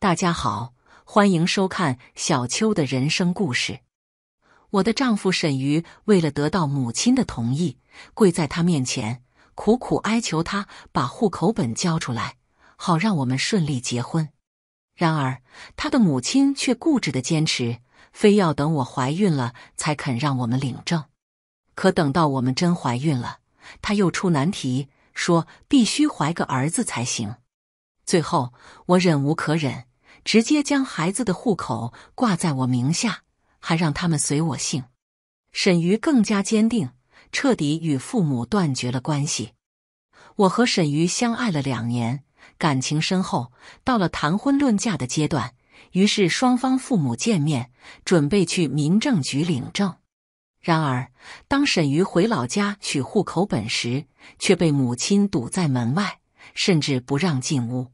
大家好，欢迎收看小秋的人生故事。我的丈夫沈瑜为了得到母亲的同意，跪在他面前苦苦哀求他把户口本交出来，好让我们顺利结婚。然而，他的母亲却固执的坚持，非要等我怀孕了才肯让我们领证。可等到我们真怀孕了，他又出难题，说必须怀个儿子才行。最后，我忍无可忍。直接将孩子的户口挂在我名下，还让他们随我姓。沈瑜更加坚定，彻底与父母断绝了关系。我和沈瑜相爱了两年，感情深厚，到了谈婚论嫁的阶段。于是双方父母见面，准备去民政局领证。然而，当沈瑜回老家取户口本时，却被母亲堵在门外，甚至不让进屋。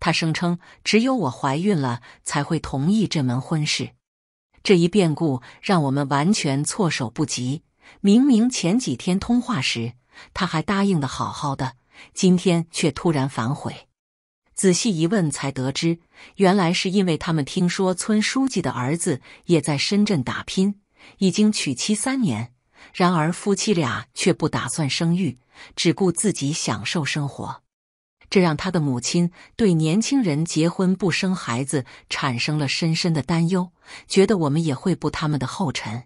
他声称，只有我怀孕了才会同意这门婚事。这一变故让我们完全措手不及。明明前几天通话时他还答应的好好的，今天却突然反悔。仔细一问，才得知，原来是因为他们听说村书记的儿子也在深圳打拼，已经娶妻三年，然而夫妻俩却不打算生育，只顾自己享受生活。这让他的母亲对年轻人结婚不生孩子产生了深深的担忧，觉得我们也会步他们的后尘。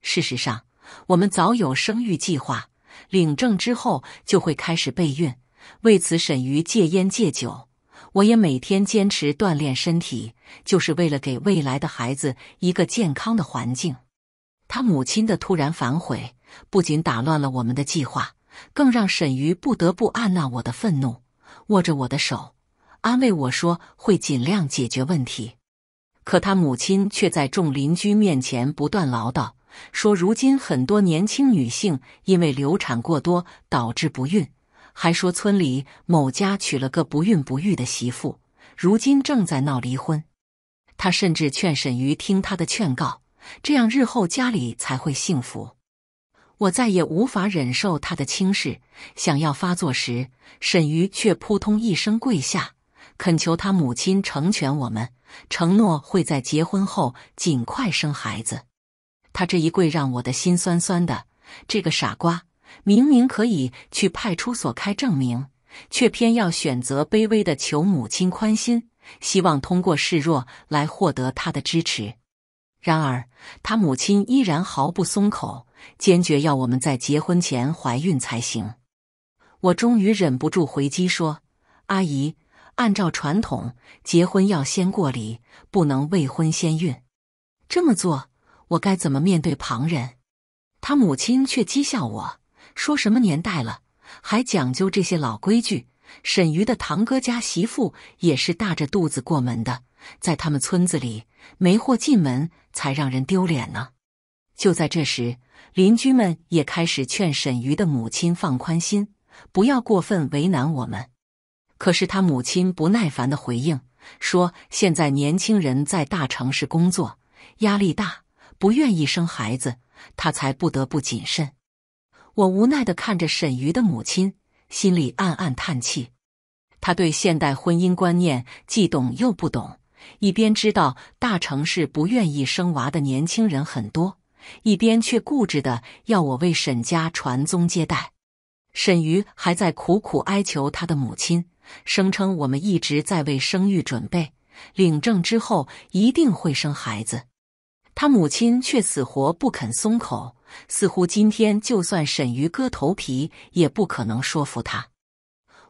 事实上，我们早有生育计划，领证之后就会开始备孕，为此沈瑜戒烟戒酒，我也每天坚持锻炼身体，就是为了给未来的孩子一个健康的环境。他母亲的突然反悔，不仅打乱了我们的计划，更让沈瑜不得不按捺我的愤怒。握着我的手，安慰我说会尽量解决问题。可他母亲却在众邻居面前不断唠叨，说如今很多年轻女性因为流产过多导致不孕，还说村里某家娶了个不孕不育的媳妇，如今正在闹离婚。他甚至劝沈瑜听他的劝告，这样日后家里才会幸福。我再也无法忍受他的轻视，想要发作时，沈瑜却扑通一声跪下，恳求他母亲成全我们，承诺会在结婚后尽快生孩子。他这一跪让我的心酸酸的。这个傻瓜，明明可以去派出所开证明，却偏要选择卑微的求母亲宽心，希望通过示弱来获得他的支持。然而，他母亲依然毫不松口。坚决要我们在结婚前怀孕才行。我终于忍不住回击说：“阿姨，按照传统，结婚要先过礼，不能未婚先孕。这么做，我该怎么面对旁人？”她母亲却讥笑我说：“什么年代了，还讲究这些老规矩？沈瑜的堂哥家媳妇也是大着肚子过门的，在他们村子里，没货进门才让人丢脸呢。”就在这时，邻居们也开始劝沈瑜的母亲放宽心，不要过分为难我们。可是他母亲不耐烦的回应说：“现在年轻人在大城市工作压力大，不愿意生孩子，他才不得不谨慎。”我无奈的看着沈瑜的母亲，心里暗暗叹气。他对现代婚姻观念既懂又不懂，一边知道大城市不愿意生娃的年轻人很多。一边却固执的要我为沈家传宗接代，沈瑜还在苦苦哀求他的母亲，声称我们一直在为生育准备，领证之后一定会生孩子。他母亲却死活不肯松口，似乎今天就算沈瑜割头皮也不可能说服他。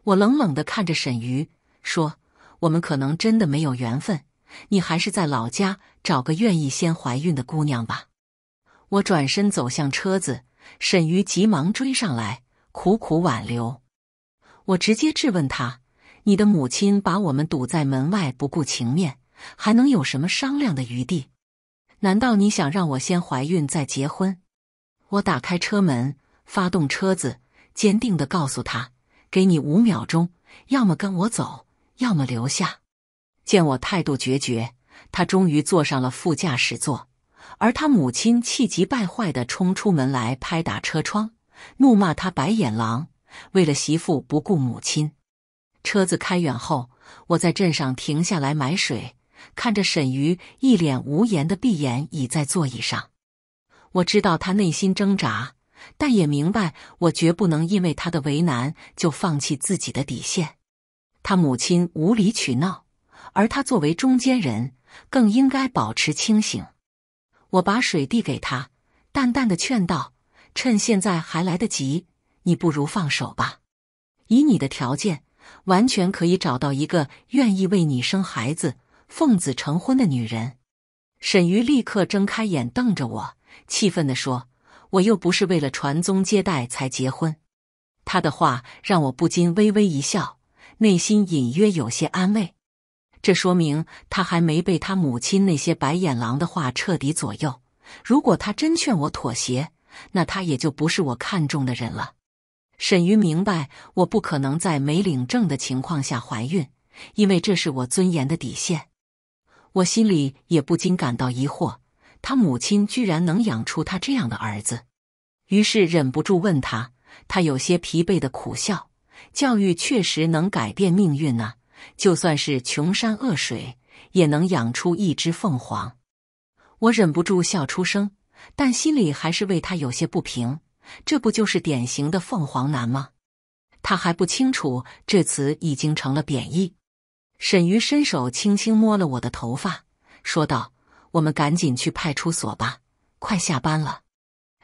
我冷冷的看着沈瑜，说：“我们可能真的没有缘分，你还是在老家找个愿意先怀孕的姑娘吧。”我转身走向车子，沈瑜急忙追上来，苦苦挽留。我直接质问他：“你的母亲把我们堵在门外，不顾情面，还能有什么商量的余地？难道你想让我先怀孕再结婚？”我打开车门，发动车子，坚定的告诉他：“给你五秒钟，要么跟我走，要么留下。”见我态度决绝，他终于坐上了副驾驶座。而他母亲气急败坏地冲出门来，拍打车窗，怒骂他白眼狼，为了媳妇不顾母亲。车子开远后，我在镇上停下来买水，看着沈瑜一脸无言的闭眼倚在座椅上。我知道他内心挣扎，但也明白我绝不能因为他的为难就放弃自己的底线。他母亲无理取闹，而他作为中间人，更应该保持清醒。我把水递给他，淡淡的劝道：“趁现在还来得及，你不如放手吧。以你的条件，完全可以找到一个愿意为你生孩子、奉子成婚的女人。”沈瑜立刻睁开眼，瞪着我，气愤的说：“我又不是为了传宗接代才结婚。”他的话让我不禁微微一笑，内心隐约有些安慰。这说明他还没被他母亲那些白眼狼的话彻底左右。如果他真劝我妥协，那他也就不是我看中的人了。沈瑜明白，我不可能在没领证的情况下怀孕，因为这是我尊严的底线。我心里也不禁感到疑惑，他母亲居然能养出他这样的儿子，于是忍不住问他。他有些疲惫的苦笑：“教育确实能改变命运啊。”就算是穷山恶水，也能养出一只凤凰。我忍不住笑出声，但心里还是为他有些不平。这不就是典型的凤凰男吗？他还不清楚这词已经成了贬义。沈瑜伸手轻轻摸了我的头发，说道：“我们赶紧去派出所吧，快下班了。”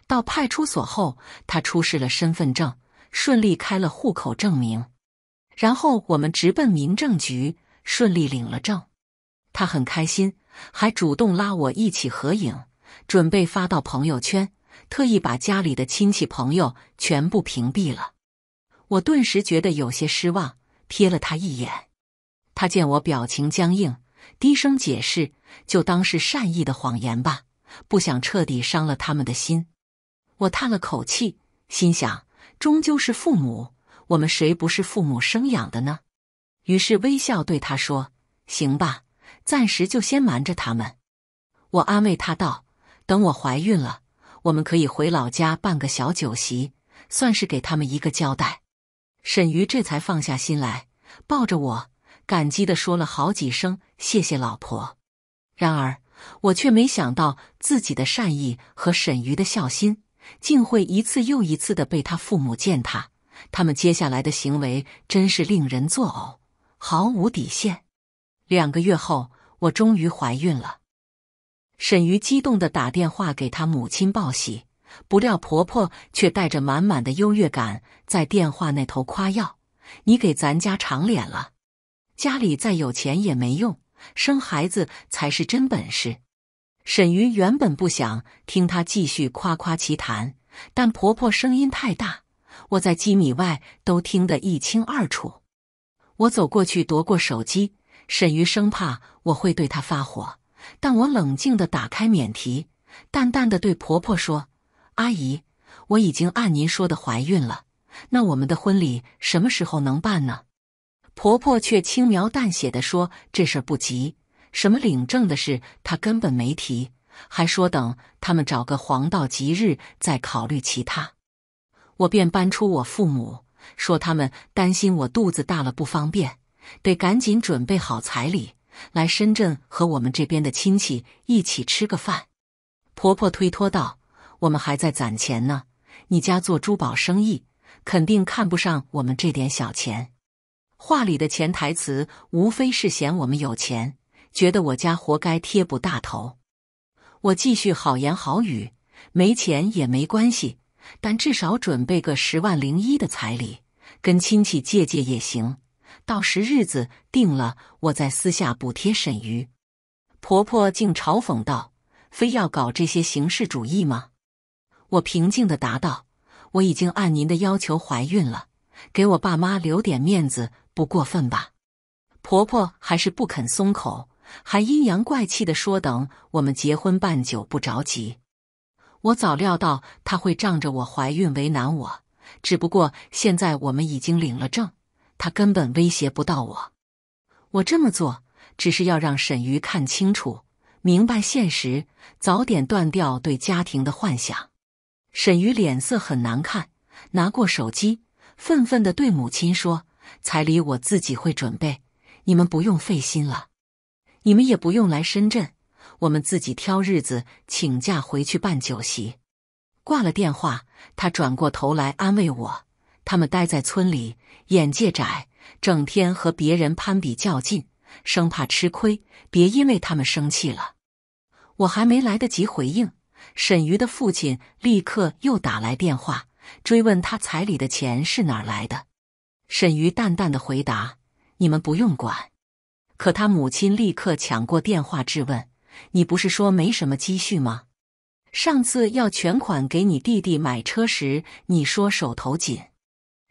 到派出所后，他出示了身份证，顺利开了户口证明。然后我们直奔民政局，顺利领了证。他很开心，还主动拉我一起合影，准备发到朋友圈，特意把家里的亲戚朋友全部屏蔽了。我顿时觉得有些失望，瞥了他一眼。他见我表情僵硬，低声解释：“就当是善意的谎言吧，不想彻底伤了他们的心。”我叹了口气，心想：终究是父母。我们谁不是父母生养的呢？于是微笑对他说：“行吧，暂时就先瞒着他们。”我安慰他道：“等我怀孕了，我们可以回老家办个小酒席，算是给他们一个交代。”沈瑜这才放下心来，抱着我，感激的说了好几声“谢谢老婆”。然而，我却没想到自己的善意和沈瑜的孝心，竟会一次又一次的被他父母践踏。他们接下来的行为真是令人作呕，毫无底线。两个月后，我终于怀孕了。沈瑜激动地打电话给她母亲报喜，不料婆婆却带着满满的优越感在电话那头夸耀：“你给咱家长脸了，家里再有钱也没用，生孩子才是真本事。”沈瑜原本不想听她继续夸夸其谈，但婆婆声音太大。我在几米外都听得一清二楚。我走过去夺过手机，沈瑜生怕我会对她发火，但我冷静地打开免提，淡淡的对婆婆说：“阿姨，我已经按您说的怀孕了，那我们的婚礼什么时候能办呢？”婆婆却轻描淡写的说：“这事儿不急。”什么领证的事她根本没提，还说等他们找个黄道吉日再考虑其他。我便搬出我父母，说他们担心我肚子大了不方便，得赶紧准备好彩礼，来深圳和我们这边的亲戚一起吃个饭。婆婆推脱道：“我们还在攒钱呢，你家做珠宝生意，肯定看不上我们这点小钱。”话里的潜台词无非是嫌我们有钱，觉得我家活该贴补大头。我继续好言好语，没钱也没关系。但至少准备个十万零一的彩礼，跟亲戚借借也行。到时日子定了，我再私下补贴沈瑜。婆婆竟嘲讽道：“非要搞这些形式主义吗？”我平静地答道：“我已经按您的要求怀孕了，给我爸妈留点面子，不过分吧？”婆婆还是不肯松口，还阴阳怪气地说：“等我们结婚办酒，不着急。”我早料到他会仗着我怀孕为难我，只不过现在我们已经领了证，他根本威胁不到我。我这么做只是要让沈瑜看清楚、明白现实，早点断掉对家庭的幻想。沈瑜脸色很难看，拿过手机，愤愤地对母亲说：“彩礼我自己会准备，你们不用费心了，你们也不用来深圳。”我们自己挑日子，请假回去办酒席。挂了电话，他转过头来安慰我：“他们待在村里，眼界窄，整天和别人攀比较劲，生怕吃亏。别因为他们生气了。”我还没来得及回应，沈瑜的父亲立刻又打来电话，追问他彩礼的钱是哪来的。沈瑜淡淡的回答：“你们不用管。”可他母亲立刻抢过电话质问。你不是说没什么积蓄吗？上次要全款给你弟弟买车时，你说手头紧。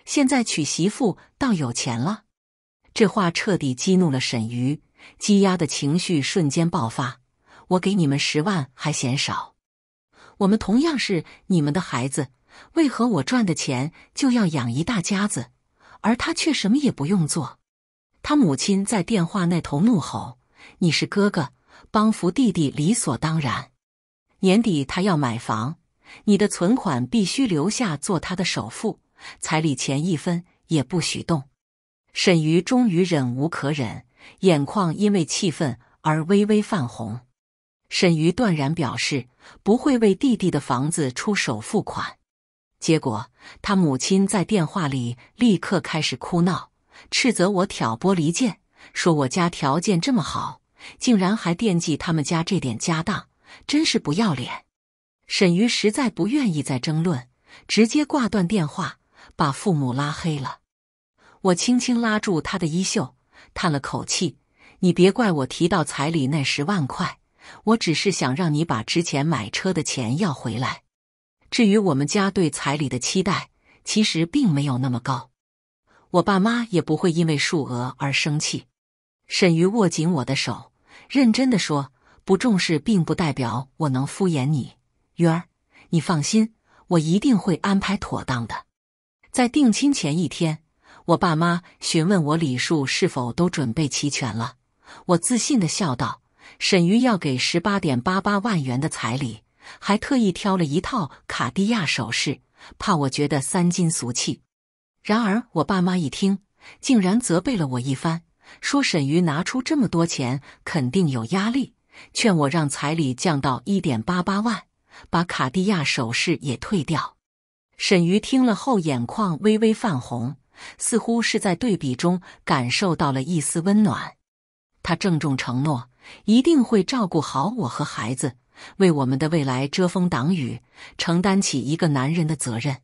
现在娶媳妇倒有钱了。这话彻底激怒了沈瑜，积压的情绪瞬间爆发。我给你们十万还嫌少？我们同样是你们的孩子，为何我赚的钱就要养一大家子，而他却什么也不用做？他母亲在电话那头怒吼：“你是哥哥！”帮扶弟弟理所当然。年底他要买房，你的存款必须留下做他的首付，彩礼钱一分也不许动。沈瑜终于忍无可忍，眼眶因为气愤而微微泛红。沈瑜断然表示不会为弟弟的房子出首付款。结果他母亲在电话里立刻开始哭闹，斥责我挑拨离间，说我家条件这么好。竟然还惦记他们家这点家当，真是不要脸！沈瑜实在不愿意再争论，直接挂断电话，把父母拉黑了。我轻轻拉住他的衣袖，叹了口气：“你别怪我提到彩礼那十万块，我只是想让你把之前买车的钱要回来。至于我们家对彩礼的期待，其实并没有那么高，我爸妈也不会因为数额而生气。”沈瑜握紧我的手。认真的说，不重视并不代表我能敷衍你，鱼儿，你放心，我一定会安排妥当的。在定亲前一天，我爸妈询问我礼数是否都准备齐全了，我自信的笑道：“沈鱼要给十八点八八万元的彩礼，还特意挑了一套卡地亚首饰，怕我觉得三金俗气。”然而，我爸妈一听，竟然责备了我一番。说：“沈瑜拿出这么多钱，肯定有压力。劝我让彩礼降到一点八八万，把卡地亚首饰也退掉。”沈瑜听了后，眼眶微微泛红，似乎是在对比中感受到了一丝温暖。他郑重承诺，一定会照顾好我和孩子，为我们的未来遮风挡雨，承担起一个男人的责任。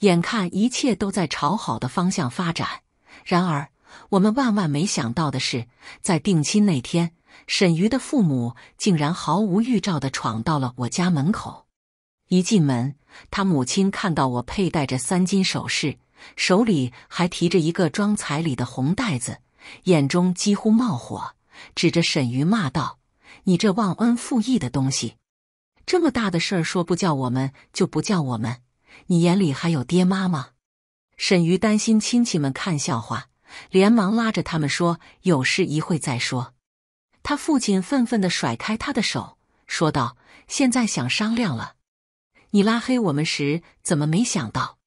眼看一切都在朝好的方向发展，然而……我们万万没想到的是，在定亲那天，沈瑜的父母竟然毫无预兆地闯到了我家门口。一进门，他母亲看到我佩戴着三金首饰，手里还提着一个装彩礼的红袋子，眼中几乎冒火，指着沈瑜骂道：“你这忘恩负义的东西，这么大的事儿说不叫我们就不叫我们，你眼里还有爹妈吗？”沈瑜担心亲戚们看笑话。连忙拉着他们说：“有事一会再说。”他父亲愤愤地甩开他的手，说道：“现在想商量了，你拉黑我们时怎么没想到？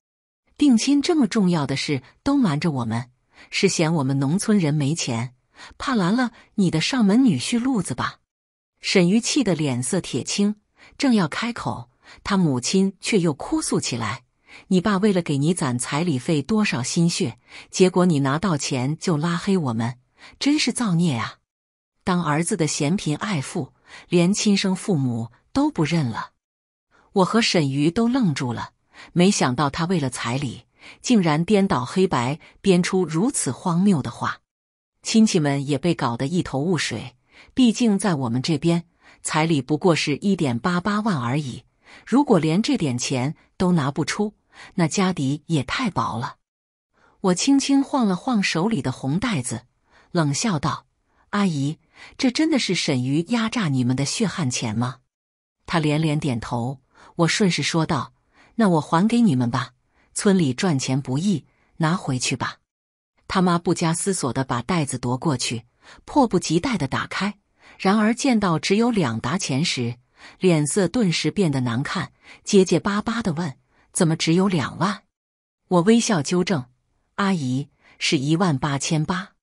定亲这么重要的事都瞒着我们，是嫌我们农村人没钱，怕拦了你的上门女婿路子吧？”沈瑜气得脸色铁青，正要开口，他母亲却又哭诉起来。你爸为了给你攒彩礼费，多少心血？结果你拿到钱就拉黑我们，真是造孽啊！当儿子的嫌贫爱富，连亲生父母都不认了。我和沈瑜都愣住了，没想到他为了彩礼，竟然颠倒黑白，编出如此荒谬的话。亲戚们也被搞得一头雾水。毕竟在我们这边，彩礼不过是一点八八万而已，如果连这点钱都拿不出，那家底也太薄了，我轻轻晃了晃手里的红袋子，冷笑道：“阿姨，这真的是沈瑜压榨你们的血汗钱吗？”她连连点头。我顺势说道：“那我还给你们吧，村里赚钱不易，拿回去吧。”他妈不加思索地把袋子夺过去，迫不及待地打开。然而见到只有两沓钱时，脸色顿时变得难看，结结巴巴地问。怎么只有两万？我微笑纠正：“阿姨是一万八千八。”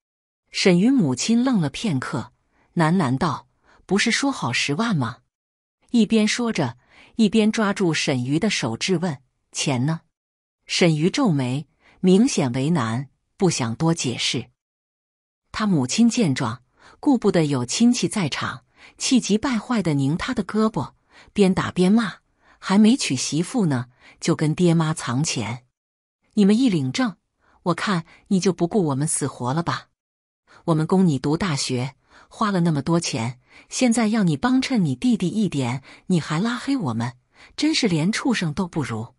沈瑜母亲愣了片刻，喃喃道：“不是说好十万吗？”一边说着，一边抓住沈瑜的手质问：“钱呢？”沈瑜皱眉，明显为难，不想多解释。他母亲见状，顾不得有亲戚在场，气急败坏的拧他的胳膊，边打边骂：“还没娶媳妇呢！”就跟爹妈藏钱，你们一领证，我看你就不顾我们死活了吧？我们供你读大学花了那么多钱，现在要你帮衬你弟弟一点，你还拉黑我们，真是连畜生都不如。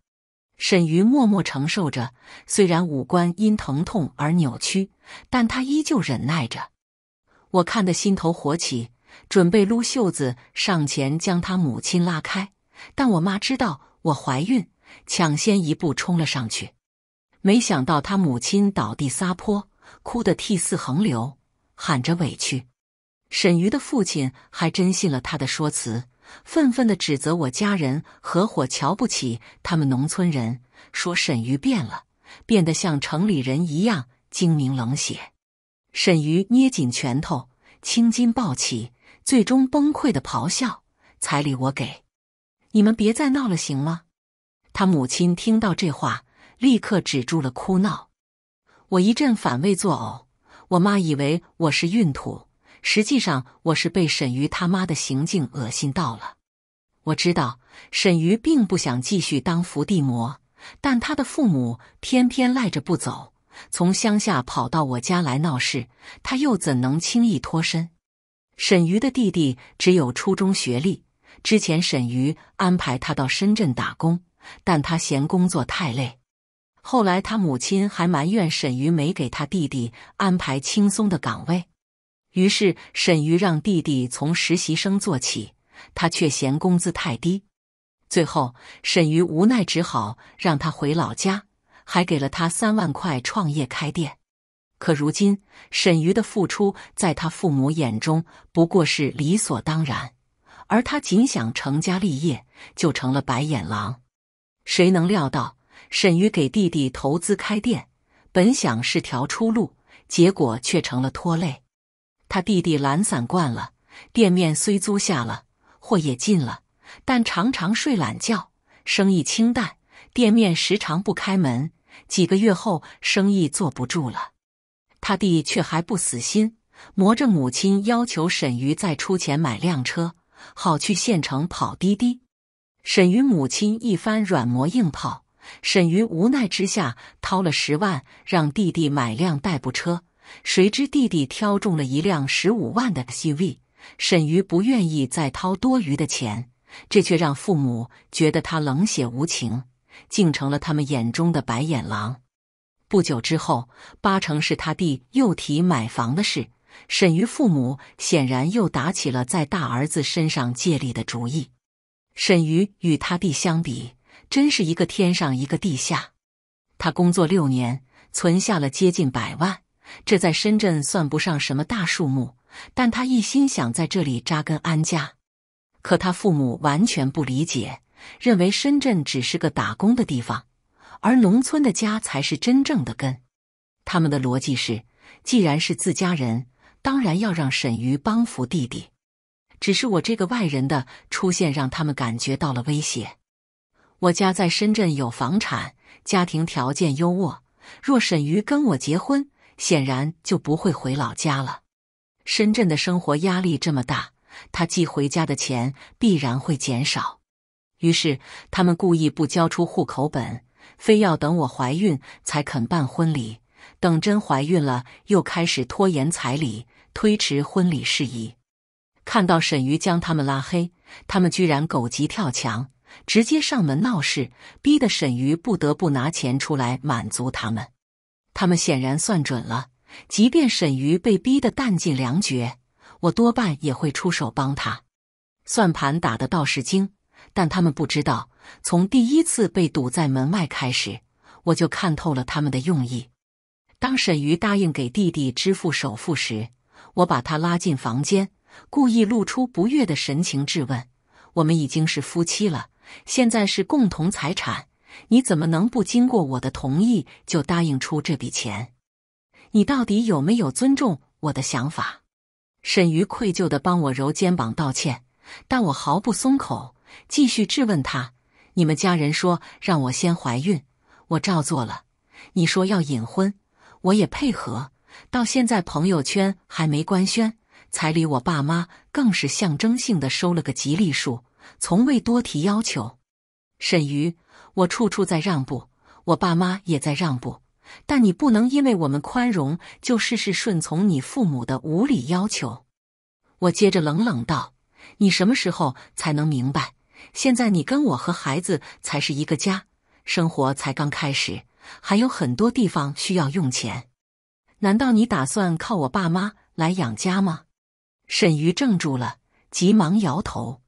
沈瑜默默承受着，虽然五官因疼痛而扭曲，但他依旧忍耐着。我看得心头火起，准备撸袖子上前将他母亲拉开，但我妈知道我怀孕。抢先一步冲了上去，没想到他母亲倒地撒泼，哭得涕泗横流，喊着委屈。沈瑜的父亲还真信了他的说辞，愤愤地指责我家人合伙瞧不起他们农村人，说沈瑜变了，变得像城里人一样精明冷血。沈瑜捏紧拳头，青筋暴起，最终崩溃的咆哮：“彩礼我给，你们别再闹了，行吗？”他母亲听到这话，立刻止住了哭闹。我一阵反胃作呕。我妈以为我是孕吐，实际上我是被沈瑜他妈的行径恶心到了。我知道沈瑜并不想继续当伏地魔，但他的父母偏偏赖着不走，从乡下跑到我家来闹事，他又怎能轻易脱身？沈瑜的弟弟只有初中学历，之前沈瑜安排他到深圳打工。但他嫌工作太累，后来他母亲还埋怨沈瑜没给他弟弟安排轻松的岗位。于是沈瑜让弟弟从实习生做起，他却嫌工资太低。最后沈瑜无奈只好让他回老家，还给了他三万块创业开店。可如今沈瑜的付出在他父母眼中不过是理所当然，而他仅想成家立业就成了白眼狼。谁能料到，沈瑜给弟弟投资开店，本想是条出路，结果却成了拖累。他弟弟懒散惯了，店面虽租下了，货也进了，但常常睡懒觉，生意清淡，店面时常不开门。几个月后，生意坐不住了，他弟却还不死心，磨着母亲要求沈瑜再出钱买辆车，好去县城跑滴滴。沈瑜母亲一番软磨硬泡，沈瑜无奈之下掏了十万让弟弟买辆代步车。谁知弟弟挑中了一辆十五万的 SUV，沈瑜不愿意再掏多余的钱，这却让父母觉得他冷血无情，竟成了他们眼中的白眼狼。不久之后，八成是他弟又提买房的事，沈瑜父母显然又打起了在大儿子身上借力的主意。沈瑜与他弟相比，真是一个天上一个地下。他工作六年，存下了接近百万，这在深圳算不上什么大数目，但他一心想在这里扎根安家。可他父母完全不理解，认为深圳只是个打工的地方，而农村的家才是真正的根。他们的逻辑是：既然是自家人，当然要让沈瑜帮扶弟弟。只是我这个外人的出现，让他们感觉到了威胁。我家在深圳有房产，家庭条件优渥。若沈瑜跟我结婚，显然就不会回老家了。深圳的生活压力这么大，他寄回家的钱必然会减少。于是他们故意不交出户口本，非要等我怀孕才肯办婚礼。等真怀孕了，又开始拖延彩礼，推迟婚礼事宜。看到沈瑜将他们拉黑，他们居然狗急跳墙，直接上门闹事，逼得沈瑜不得不拿钱出来满足他们。他们显然算准了，即便沈瑜被逼得弹尽粮绝，我多半也会出手帮他。算盘打的倒是精，但他们不知道，从第一次被堵在门外开始，我就看透了他们的用意。当沈瑜答应给弟弟支付首付时，我把他拉进房间。故意露出不悦的神情质问：“我们已经是夫妻了，现在是共同财产，你怎么能不经过我的同意就答应出这笔钱？你到底有没有尊重我的想法？”沈瑜愧疚地帮我揉肩膀道歉，但我毫不松口，继续质问他：“你们家人说让我先怀孕，我照做了。你说要隐婚，我也配合。到现在朋友圈还没官宣。”彩礼，我爸妈更是象征性的收了个吉利数，从未多提要求。沈瑜，我处处在让步，我爸妈也在让步，但你不能因为我们宽容就事事顺从你父母的无理要求。我接着冷冷道：“你什么时候才能明白？现在你跟我和孩子才是一个家，生活才刚开始，还有很多地方需要用钱。难道你打算靠我爸妈来养家吗？”沈瑜怔住了，急忙摇头。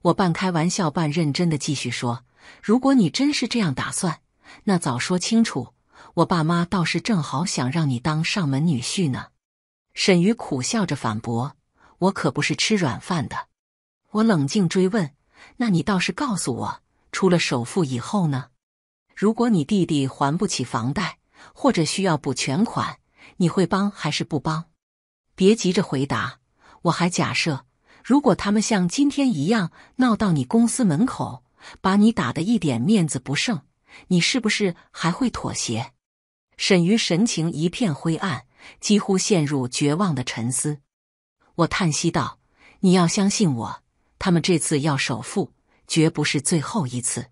我半开玩笑半认真的继续说：“如果你真是这样打算，那早说清楚。我爸妈倒是正好想让你当上门女婿呢。”沈瑜苦笑着反驳：“我可不是吃软饭的。”我冷静追问：“那你倒是告诉我，出了首付以后呢？如果你弟弟还不起房贷，或者需要补全款，你会帮还是不帮？”别急着回答。我还假设，如果他们像今天一样闹到你公司门口，把你打得一点面子不剩，你是不是还会妥协？沈瑜神情一片灰暗，几乎陷入绝望的沉思。我叹息道：“你要相信我，他们这次要首付，绝不是最后一次。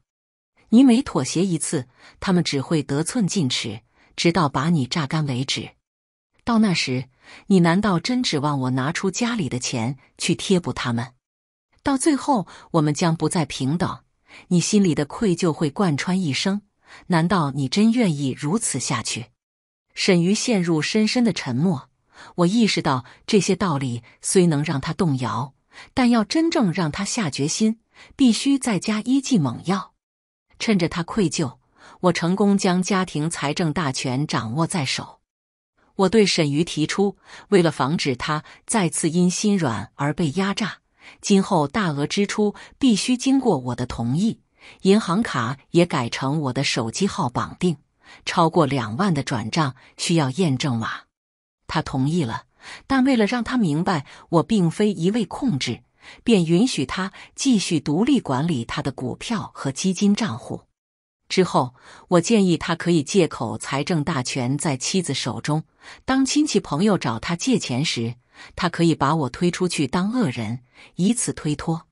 你每妥协一次，他们只会得寸进尺，直到把你榨干为止。”到那时，你难道真指望我拿出家里的钱去贴补他们？到最后，我们将不再平等。你心里的愧疚会贯穿一生。难道你真愿意如此下去？沈瑜陷入深深的沉默。我意识到，这些道理虽能让他动摇，但要真正让他下决心，必须再加一剂猛药。趁着他愧疚，我成功将家庭财政大权掌握在手。我对沈瑜提出，为了防止他再次因心软而被压榨，今后大额支出必须经过我的同意，银行卡也改成我的手机号绑定，超过两万的转账需要验证码。他同意了，但为了让他明白我并非一味控制，便允许他继续独立管理他的股票和基金账户。之后，我建议他可以借口财政大权在妻子手中，当亲戚朋友找他借钱时，他可以把我推出去当恶人，以此推脱。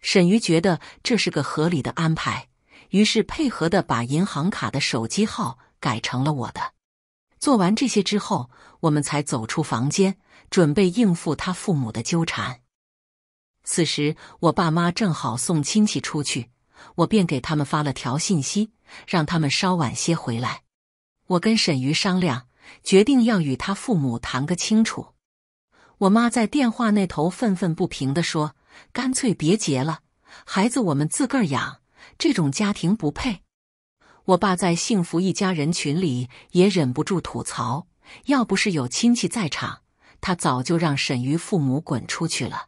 沈瑜觉得这是个合理的安排，于是配合的把银行卡的手机号改成了我的。做完这些之后，我们才走出房间，准备应付他父母的纠缠。此时，我爸妈正好送亲戚出去。我便给他们发了条信息，让他们稍晚些回来。我跟沈瑜商量，决定要与他父母谈个清楚。我妈在电话那头愤愤不平地说：“干脆别结了，孩子我们自个儿养，这种家庭不配。”我爸在幸福一家人群里也忍不住吐槽：“要不是有亲戚在场，他早就让沈瑜父母滚出去了。”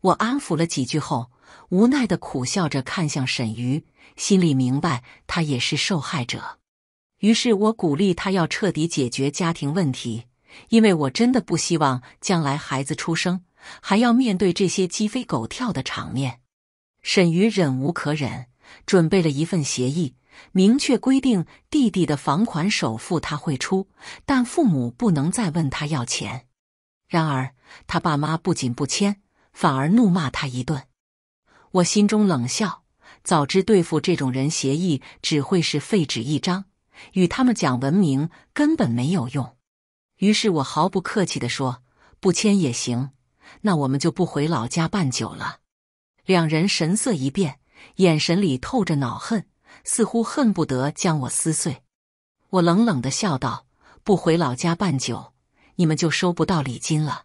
我安抚了几句后。无奈的苦笑着看向沈瑜，心里明白他也是受害者。于是我鼓励他要彻底解决家庭问题，因为我真的不希望将来孩子出生还要面对这些鸡飞狗跳的场面。沈瑜忍无可忍，准备了一份协议，明确规定弟弟的房款首付他会出，但父母不能再问他要钱。然而他爸妈不仅不签，反而怒骂他一顿。我心中冷笑，早知对付这种人，协议只会是废纸一张，与他们讲文明根本没有用。于是我毫不客气地说：“不签也行，那我们就不回老家办酒了。”两人神色一变，眼神里透着恼恨，似乎恨不得将我撕碎。我冷冷地笑道：“不回老家办酒，你们就收不到礼金了。”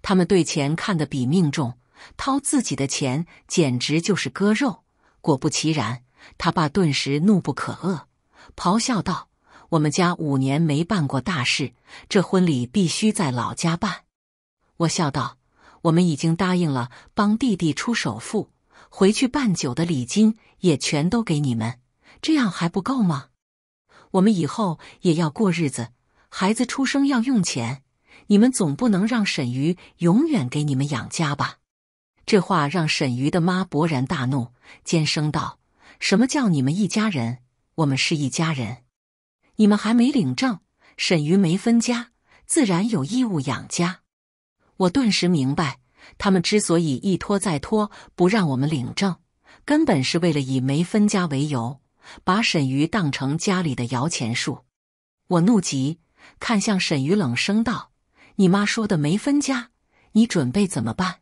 他们对钱看得比命重。掏自己的钱简直就是割肉。果不其然，他爸顿时怒不可遏，咆哮道：“我们家五年没办过大事，这婚礼必须在老家办。”我笑道：“我们已经答应了帮弟弟出首付，回去办酒的礼金也全都给你们，这样还不够吗？我们以后也要过日子，孩子出生要用钱，你们总不能让沈瑜永远给你们养家吧？”这话让沈瑜的妈勃然大怒，尖声道：“什么叫你们一家人？我们是一家人，你们还没领证，沈瑜没分家，自然有义务养家。”我顿时明白，他们之所以一拖再拖不让我们领证，根本是为了以没分家为由，把沈瑜当成家里的摇钱树。我怒极，看向沈瑜，冷声道：“你妈说的没分家，你准备怎么办？”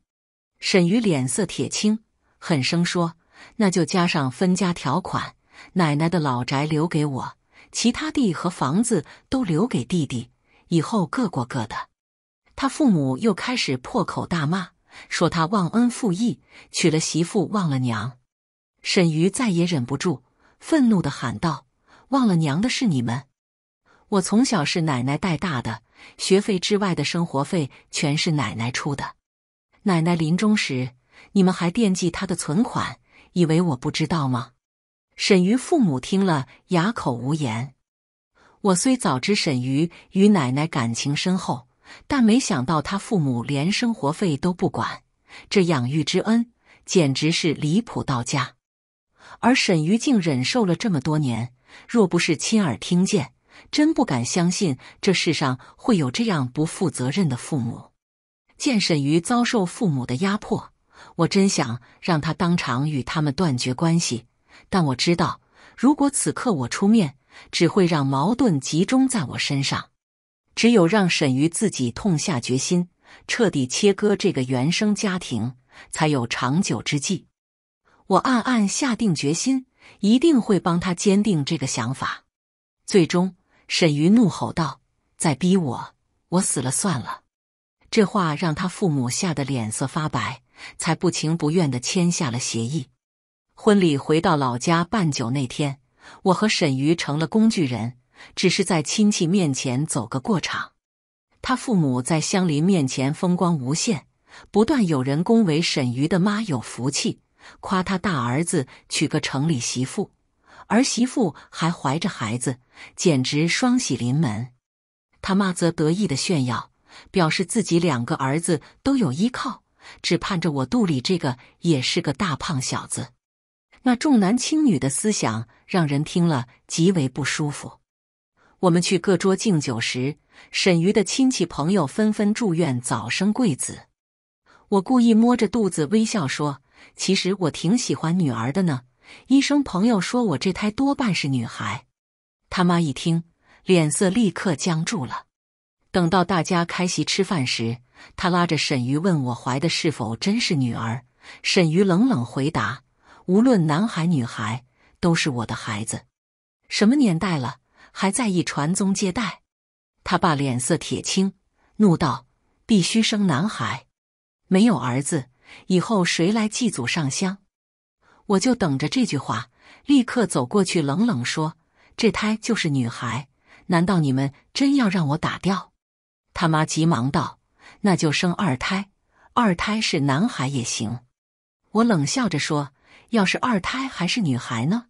沈瑜脸色铁青，狠声说：“那就加上分家条款，奶奶的老宅留给我，其他地和房子都留给弟弟，以后各过各的。”他父母又开始破口大骂，说他忘恩负义，娶了媳妇忘了娘。沈瑜再也忍不住，愤怒的喊道：“忘了娘的是你们！我从小是奶奶带大的，学费之外的生活费全是奶奶出的。”奶奶临终时，你们还惦记她的存款，以为我不知道吗？沈瑜父母听了哑口无言。我虽早知沈瑜与奶奶感情深厚，但没想到他父母连生活费都不管，这养育之恩简直是离谱到家。而沈瑜竟忍受了这么多年，若不是亲耳听见，真不敢相信这世上会有这样不负责任的父母。见沈瑜遭受父母的压迫，我真想让他当场与他们断绝关系。但我知道，如果此刻我出面，只会让矛盾集中在我身上。只有让沈瑜自己痛下决心，彻底切割这个原生家庭，才有长久之计。我暗暗下定决心，一定会帮他坚定这个想法。最终，沈瑜怒吼道：“再逼我，我死了算了。”这话让他父母吓得脸色发白，才不情不愿地签下了协议。婚礼回到老家办酒那天，我和沈瑜成了工具人，只是在亲戚面前走个过场。他父母在乡邻面前风光无限，不断有人恭维沈瑜的妈有福气，夸他大儿子娶个城里媳妇，儿媳妇还怀着孩子，简直双喜临门。他妈则得意的炫耀。表示自己两个儿子都有依靠，只盼着我肚里这个也是个大胖小子。那重男轻女的思想让人听了极为不舒服。我们去各桌敬酒时，沈瑜的亲戚朋友纷纷祝愿早生贵子。我故意摸着肚子微笑说：“其实我挺喜欢女儿的呢。”医生朋友说我这胎多半是女孩。他妈一听，脸色立刻僵住了。等到大家开席吃饭时，他拉着沈瑜问我怀的是否真是女儿。沈瑜冷冷回答：“无论男孩女孩，都是我的孩子。什么年代了，还在意传宗接代？”他爸脸色铁青，怒道：“必须生男孩，没有儿子，以后谁来祭祖上香？”我就等着这句话，立刻走过去冷冷说：“这胎就是女孩，难道你们真要让我打掉？”他妈急忙道：“那就生二胎，二胎是男孩也行。”我冷笑着说：“要是二胎还是女孩呢？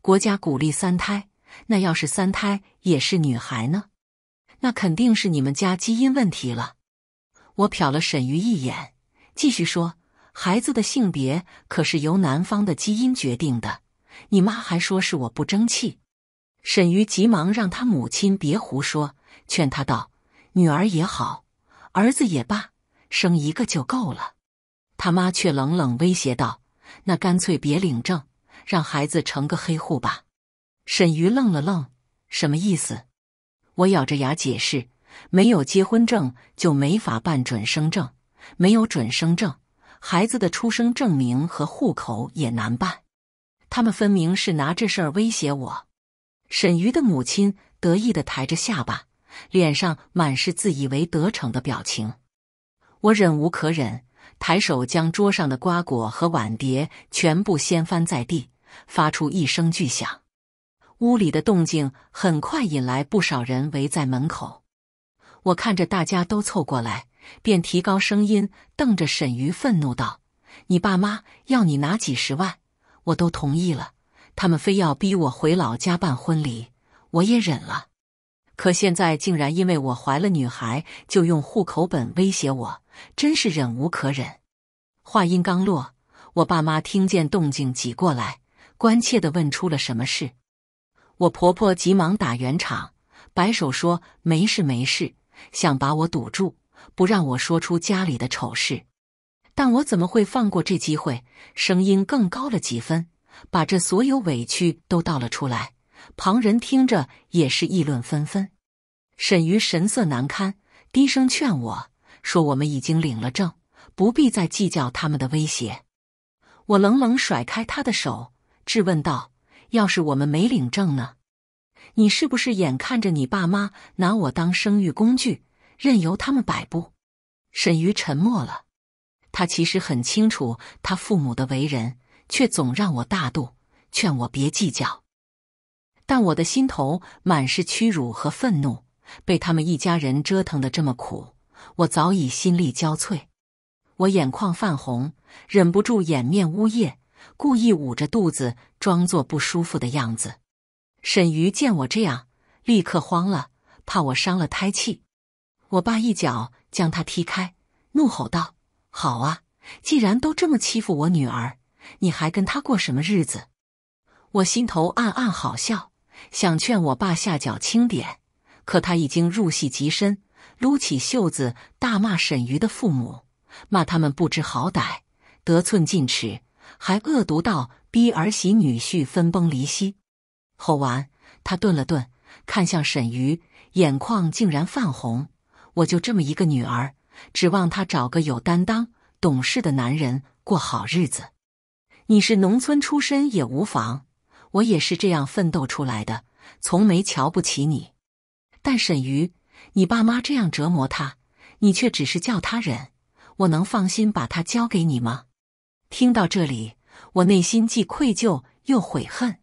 国家鼓励三胎，那要是三胎也是女孩呢？那肯定是你们家基因问题了。”我瞟了沈瑜一眼，继续说：“孩子的性别可是由男方的基因决定的。你妈还说是我不争气。”沈瑜急忙让他母亲别胡说，劝他道。女儿也好，儿子也罢，生一个就够了。他妈却冷冷威胁道：“那干脆别领证，让孩子成个黑户吧。”沈瑜愣了愣，什么意思？我咬着牙解释：“没有结婚证就没法办准生证，没有准生证，孩子的出生证明和户口也难办。”他们分明是拿这事儿威胁我。沈瑜的母亲得意的抬着下巴。脸上满是自以为得逞的表情，我忍无可忍，抬手将桌上的瓜果和碗碟全部掀翻在地，发出一声巨响。屋里的动静很快引来不少人围在门口。我看着大家都凑过来，便提高声音，瞪着沈瑜，愤怒道：“你爸妈要你拿几十万，我都同意了。他们非要逼我回老家办婚礼，我也忍了。”可现在竟然因为我怀了女孩，就用户口本威胁我，真是忍无可忍！话音刚落，我爸妈听见动静挤过来，关切的问出了什么事。我婆婆急忙打圆场，摆手说没事没事，想把我堵住，不让我说出家里的丑事。但我怎么会放过这机会？声音更高了几分，把这所有委屈都倒了出来。旁人听着也是议论纷纷，沈瑜神色难堪，低声劝我说：“我们已经领了证，不必再计较他们的威胁。”我冷冷甩开他的手，质问道：“要是我们没领证呢？你是不是眼看着你爸妈拿我当生育工具，任由他们摆布？”沈瑜沉默了。他其实很清楚他父母的为人，却总让我大度，劝我别计较。但我的心头满是屈辱和愤怒，被他们一家人折腾的这么苦，我早已心力交瘁。我眼眶泛红，忍不住掩面呜咽，故意捂着肚子装作不舒服的样子。沈瑜见我这样，立刻慌了，怕我伤了胎气。我爸一脚将他踢开，怒吼道：“好啊，既然都这么欺负我女儿，你还跟他过什么日子？”我心头暗暗好笑。想劝我爸下脚轻点，可他已经入戏极深，撸起袖子大骂沈瑜的父母，骂他们不知好歹，得寸进尺，还恶毒到逼儿媳女婿分崩离析。吼完，他顿了顿，看向沈瑜，眼眶竟然泛红。我就这么一个女儿，指望她找个有担当、懂事的男人过好日子。你是农村出身也无妨。我也是这样奋斗出来的，从没瞧不起你。但沈瑜，你爸妈这样折磨他，你却只是叫他忍，我能放心把他交给你吗？听到这里，我内心既愧疚又悔恨。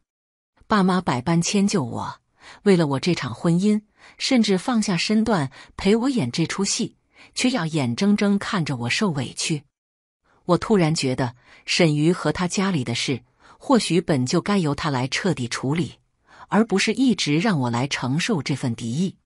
爸妈百般迁就我，为了我这场婚姻，甚至放下身段陪我演这出戏，却要眼睁睁看着我受委屈。我突然觉得，沈瑜和他家里的事。或许本就该由他来彻底处理，而不是一直让我来承受这份敌意。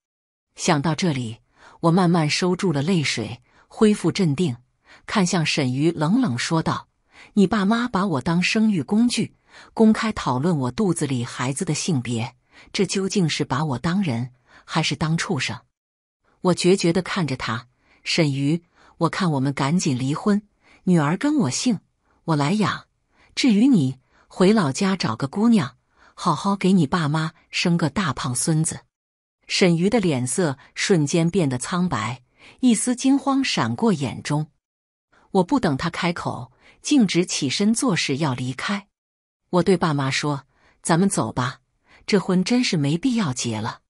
想到这里，我慢慢收住了泪水，恢复镇定，看向沈瑜，冷冷说道：“你爸妈把我当生育工具，公开讨论我肚子里孩子的性别，这究竟是把我当人，还是当畜生？”我决绝地看着他，沈瑜，我看我们赶紧离婚，女儿跟我姓，我来养。至于你。回老家找个姑娘，好好给你爸妈生个大胖孙子。沈瑜的脸色瞬间变得苍白，一丝惊慌闪过眼中。我不等他开口，径直起身做事要离开。我对爸妈说：“咱们走吧，这婚真是没必要结了。”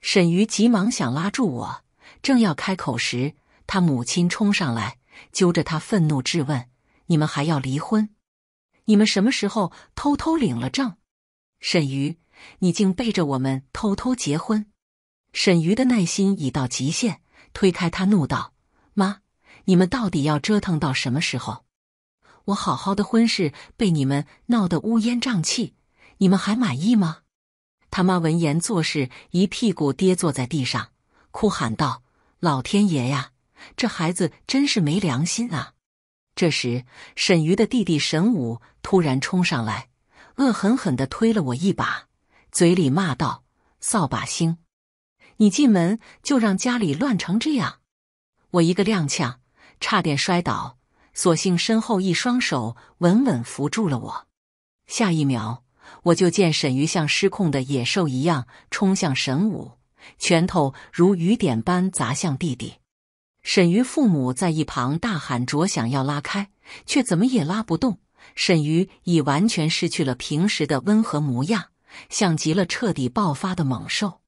沈瑜急忙想拉住我，正要开口时，他母亲冲上来揪着他，愤怒质问：“你们还要离婚？”你们什么时候偷偷领了证？沈瑜，你竟背着我们偷偷结婚！沈瑜的耐心已到极限，推开他怒道：“妈，你们到底要折腾到什么时候？我好好的婚事被你们闹得乌烟瘴气，你们还满意吗？”他妈闻言做事一屁股跌坐在地上，哭喊道：“老天爷呀，这孩子真是没良心啊！”这时，沈瑜的弟弟沈武。突然冲上来，恶狠狠地推了我一把，嘴里骂道：“扫把星，你进门就让家里乱成这样！”我一个踉跄，差点摔倒，所幸身后一双手稳稳扶住了我。下一秒，我就见沈瑜像失控的野兽一样冲向沈武，拳头如雨点般砸向弟弟。沈瑜父母在一旁大喊着想要拉开，却怎么也拉不动。沈瑜已完全失去了平时的温和模样，像极了彻底爆发的猛兽。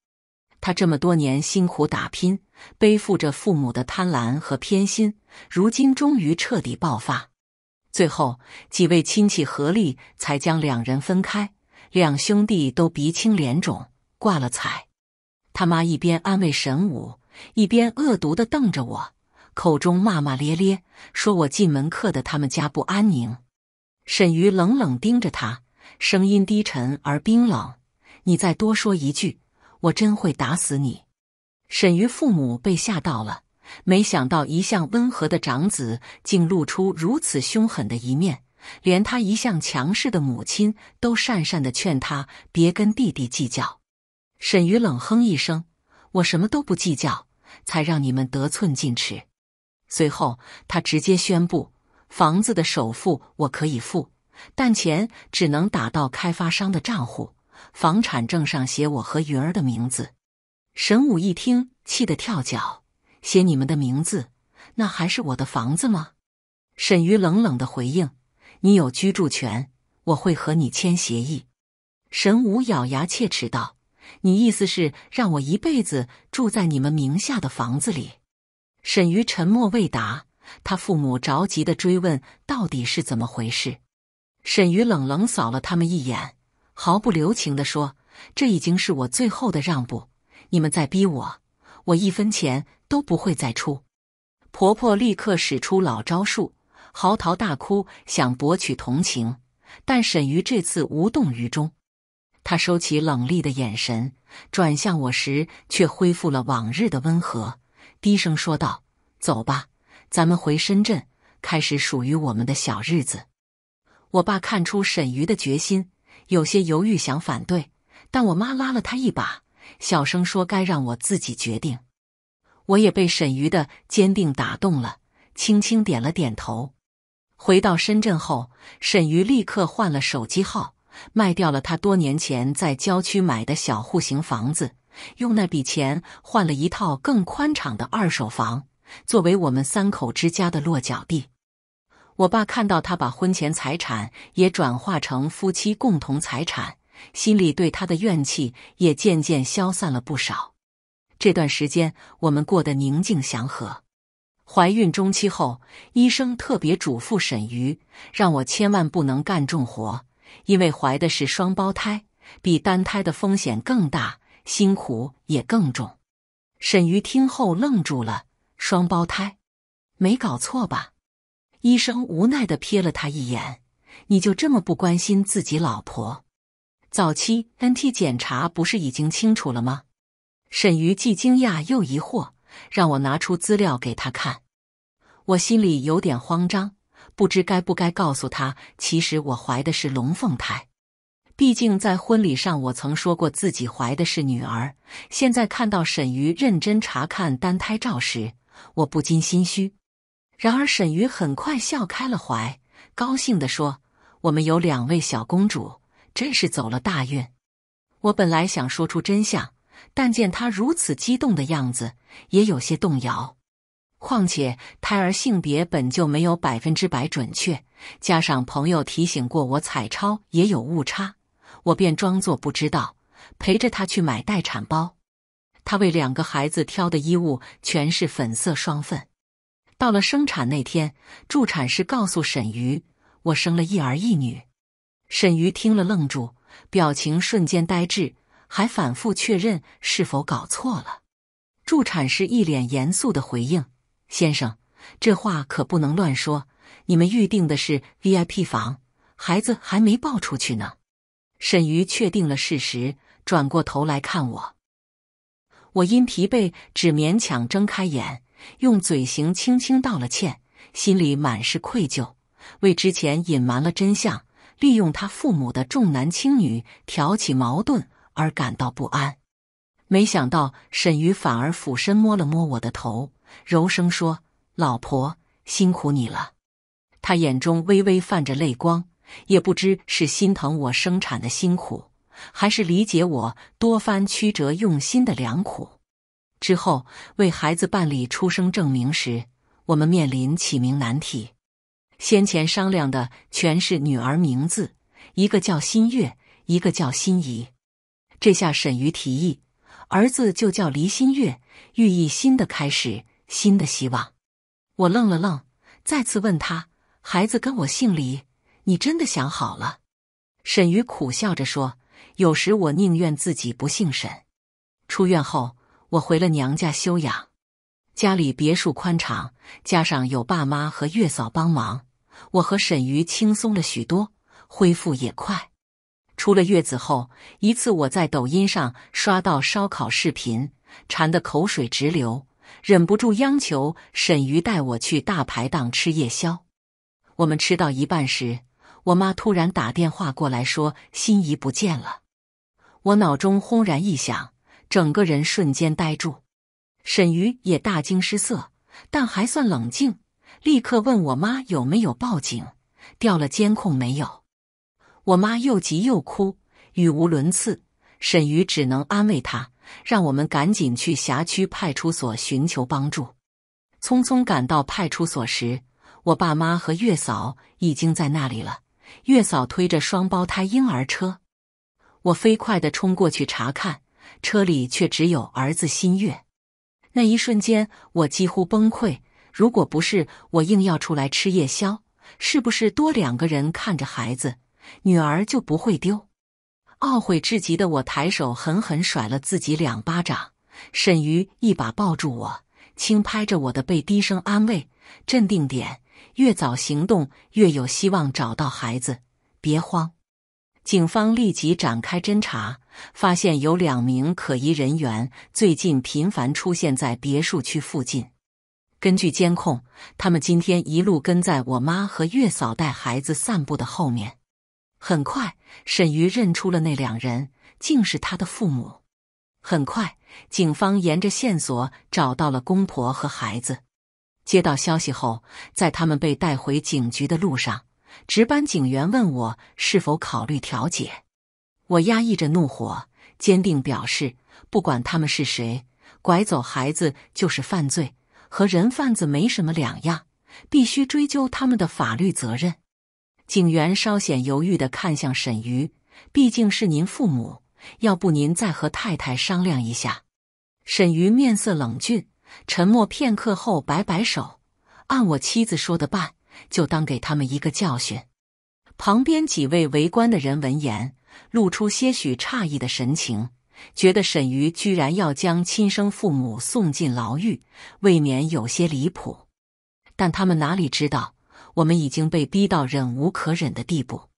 他这么多年辛苦打拼，背负着父母的贪婪和偏心，如今终于彻底爆发。最后几位亲戚合力才将两人分开，两兄弟都鼻青脸肿，挂了彩。他妈一边安慰沈武，一边恶毒地瞪着我，口中骂骂咧咧，说我进门客的他们家不安宁。沈瑜冷冷盯着他，声音低沉而冰冷：“你再多说一句，我真会打死你。”沈瑜父母被吓到了，没想到一向温和的长子竟露出如此凶狠的一面，连他一向强势的母亲都讪讪的劝他别跟弟弟计较。沈瑜冷哼一声：“我什么都不计较，才让你们得寸进尺。”随后，他直接宣布。房子的首付我可以付，但钱只能打到开发商的账户，房产证上写我和云儿的名字。沈武一听，气得跳脚：“写你们的名字，那还是我的房子吗？”沈瑜冷冷的回应：“你有居住权，我会和你签协议。”沈武咬牙切齿道：“你意思是让我一辈子住在你们名下的房子里？”沈瑜沉默未答。他父母着急地追问到底是怎么回事，沈瑜冷冷扫了他们一眼，毫不留情地说：“这已经是我最后的让步，你们再逼我，我一分钱都不会再出。”婆婆立刻使出老招数，嚎啕大哭，想博取同情，但沈瑜这次无动于衷。她收起冷厉的眼神，转向我时却恢复了往日的温和，低声说道：“走吧。”咱们回深圳，开始属于我们的小日子。我爸看出沈瑜的决心，有些犹豫，想反对，但我妈拉了他一把，小声说：“该让我自己决定。”我也被沈瑜的坚定打动了，轻轻点了点头。回到深圳后，沈瑜立刻换了手机号，卖掉了他多年前在郊区买的小户型房子，用那笔钱换了一套更宽敞的二手房。作为我们三口之家的落脚地，我爸看到他把婚前财产也转化成夫妻共同财产，心里对他的怨气也渐渐消散了不少。这段时间我们过得宁静祥和。怀孕中期后，医生特别嘱咐沈瑜，让我千万不能干重活，因为怀的是双胞胎，比单胎的风险更大，辛苦也更重。沈瑜听后愣住了。双胞胎，没搞错吧？医生无奈的瞥了他一眼。你就这么不关心自己老婆？早期 NT 检查不是已经清楚了吗？沈瑜既惊讶又疑惑，让我拿出资料给他看。我心里有点慌张，不知该不该告诉他，其实我怀的是龙凤胎。毕竟在婚礼上，我曾说过自己怀的是女儿。现在看到沈瑜认真查看单胎照时，我不禁心虚，然而沈瑜很快笑开了怀，高兴地说：“我们有两位小公主，真是走了大运。”我本来想说出真相，但见她如此激动的样子，也有些动摇。况且胎儿性别本就没有百分之百准确，加上朋友提醒过我彩超也有误差，我便装作不知道，陪着他去买待产包。他为两个孩子挑的衣物全是粉色双份。到了生产那天，助产士告诉沈瑜：“我生了一儿一女。”沈瑜听了愣住，表情瞬间呆滞，还反复确认是否搞错了。助产士一脸严肃的回应：“先生，这话可不能乱说。你们预定的是 VIP 房，孩子还没抱出去呢。”沈瑜确定了事实，转过头来看我。我因疲惫，只勉强睁开眼，用嘴型轻轻道了歉，心里满是愧疚，为之前隐瞒了真相，利用他父母的重男轻女挑起矛盾而感到不安。没想到沈瑜反而俯身摸了摸我的头，柔声说：“老婆，辛苦你了。”他眼中微微泛着泪光，也不知是心疼我生产的辛苦。还是理解我多番曲折用心的良苦。之后为孩子办理出生证明时，我们面临起名难题。先前商量的全是女儿名字，一个叫心月，一个叫心仪。这下沈瑜提议，儿子就叫黎心月，寓意新的开始，新的希望。我愣了愣，再次问他：“孩子跟我姓黎，你真的想好了？”沈瑜苦笑着说。有时我宁愿自己不姓沈。出院后，我回了娘家休养。家里别墅宽敞，加上有爸妈和月嫂帮忙，我和沈瑜轻松了许多，恢复也快。出了月子后，一次我在抖音上刷到烧烤视频，馋得口水直流，忍不住央求沈瑜带我去大排档吃夜宵。我们吃到一半时，我妈突然打电话过来，说心仪不见了。我脑中轰然一响，整个人瞬间呆住。沈瑜也大惊失色，但还算冷静，立刻问我妈有没有报警，调了监控没有。我妈又急又哭，语无伦次。沈瑜只能安慰她，让我们赶紧去辖区派出所寻求帮助。匆匆赶到派出所时，我爸妈和月嫂已经在那里了。月嫂推着双胞胎婴儿车。我飞快地冲过去查看，车里却只有儿子新月。那一瞬间，我几乎崩溃。如果不是我硬要出来吃夜宵，是不是多两个人看着孩子，女儿就不会丢？懊悔至极的我，抬手狠狠甩了自己两巴掌。沈瑜一把抱住我，轻拍着我的背，低声安慰：“镇定点，越早行动越有希望找到孩子，别慌。”警方立即展开侦查，发现有两名可疑人员最近频繁出现在别墅区附近。根据监控，他们今天一路跟在我妈和月嫂带孩子散步的后面。很快，沈瑜认出了那两人，竟是他的父母。很快，警方沿着线索找到了公婆和孩子。接到消息后，在他们被带回警局的路上。值班警员问我是否考虑调解，我压抑着怒火，坚定表示：不管他们是谁，拐走孩子就是犯罪，和人贩子没什么两样，必须追究他们的法律责任。警员稍显犹豫的看向沈瑜，毕竟是您父母，要不您再和太太商量一下。沈瑜面色冷峻，沉默片刻后摆摆手，按我妻子说的办。就当给他们一个教训。旁边几位围观的人闻言，露出些许诧异的神情，觉得沈瑜居然要将亲生父母送进牢狱，未免有些离谱。但他们哪里知道，我们已经被逼到忍无可忍的地步。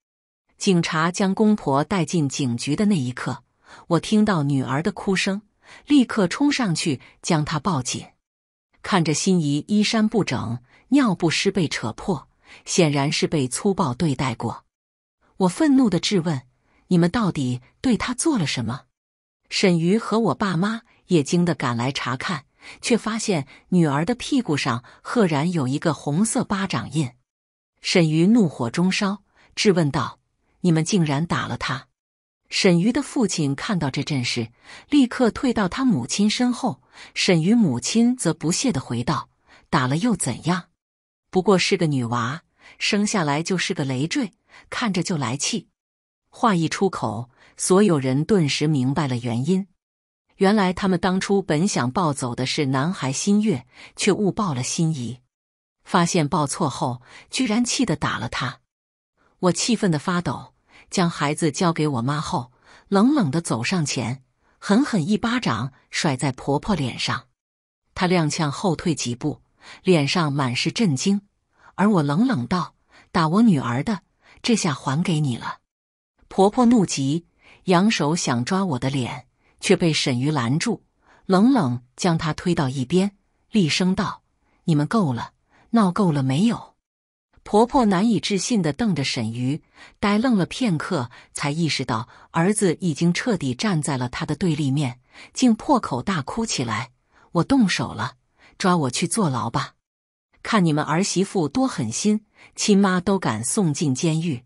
警察将公婆带进警局的那一刻，我听到女儿的哭声，立刻冲上去将她抱紧，看着心仪衣衫不整。尿不湿被扯破，显然是被粗暴对待过。我愤怒地质问：“你们到底对他做了什么？”沈瑜和我爸妈也惊得赶来查看，却发现女儿的屁股上赫然有一个红色巴掌印。沈瑜怒火中烧，质问道：“你们竟然打了他？”沈瑜的父亲看到这阵势，立刻退到他母亲身后。沈瑜母亲则不屑地回道：“打了又怎样？”不过是个女娃，生下来就是个累赘，看着就来气。话一出口，所有人顿时明白了原因。原来他们当初本想抱走的是男孩新月，却误抱了心仪。发现抱错后，居然气得打了他。我气愤的发抖，将孩子交给我妈后，冷冷的走上前，狠狠一巴掌甩在婆婆脸上。她踉跄后退几步，脸上满是震惊。而我冷冷道：“打我女儿的，这下还给你了。”婆婆怒极，扬手想抓我的脸，却被沈瑜拦住，冷冷将她推到一边，厉声道：“你们够了，闹够了没有？”婆婆难以置信的瞪着沈瑜，呆愣了片刻，才意识到儿子已经彻底站在了他的对立面，竟破口大哭起来：“我动手了，抓我去坐牢吧！”看你们儿媳妇多狠心，亲妈都敢送进监狱。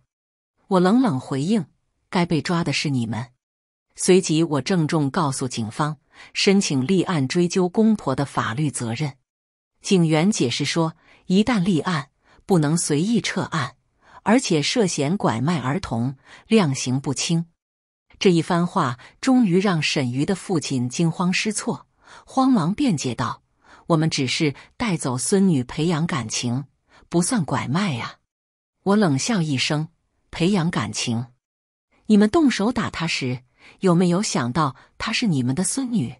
我冷冷回应：“该被抓的是你们。”随即，我郑重告诉警方，申请立案追究公婆的法律责任。警员解释说，一旦立案，不能随意撤案，而且涉嫌拐卖儿童，量刑不轻。这一番话终于让沈瑜的父亲惊慌失措，慌忙辩解道。我们只是带走孙女培养感情，不算拐卖呀！我冷笑一声：“培养感情？你们动手打她时，有没有想到她是你们的孙女？”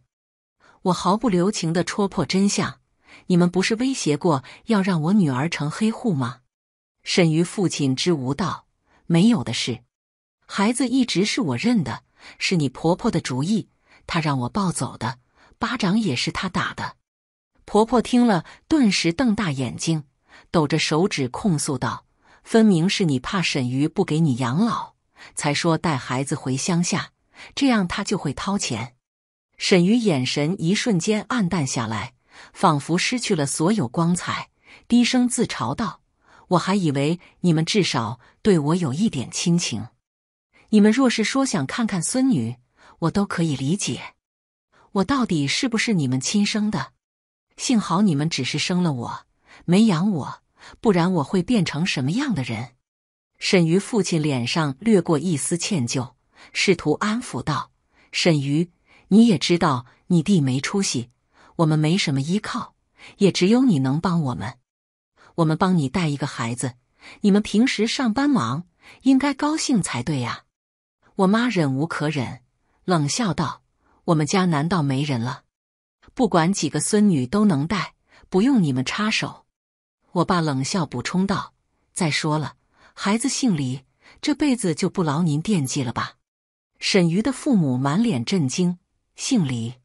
我毫不留情的戳破真相：“你们不是威胁过要让我女儿成黑户吗？沈于父亲之无道，没有的事。孩子一直是我认的，是你婆婆的主意，她让我抱走的，巴掌也是她打的。”婆婆听了，顿时瞪大眼睛，抖着手指控诉道：“分明是你怕沈瑜不给你养老，才说带孩子回乡下，这样他就会掏钱。”沈瑜眼神一瞬间暗淡下来，仿佛失去了所有光彩，低声自嘲道：“我还以为你们至少对我有一点亲情，你们若是说想看看孙女，我都可以理解。我到底是不是你们亲生的？”幸好你们只是生了我，没养我，不然我会变成什么样的人？沈瑜父亲脸上掠过一丝歉疚，试图安抚道：“沈瑜，你也知道你弟没出息，我们没什么依靠，也只有你能帮我们。我们帮你带一个孩子，你们平时上班忙，应该高兴才对呀。”我妈忍无可忍，冷笑道：“我们家难道没人了？”不管几个孙女都能带，不用你们插手。我爸冷笑补充道：“再说了，孩子姓李，这辈子就不劳您惦记了吧？”沈瑜的父母满脸震惊：“姓李？”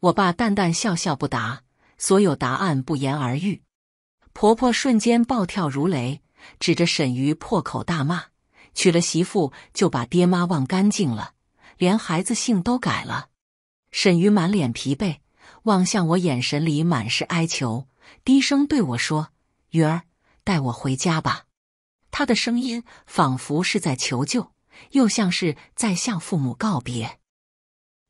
我爸淡淡笑笑不答，所有答案不言而喻。婆婆瞬间暴跳如雷，指着沈瑜破口大骂：“娶了媳妇就把爹妈忘干净了，连孩子姓都改了！”沈瑜满脸疲惫。望向我，眼神里满是哀求，低声对我说：“鱼儿，带我回家吧。”他的声音仿佛是在求救，又像是在向父母告别。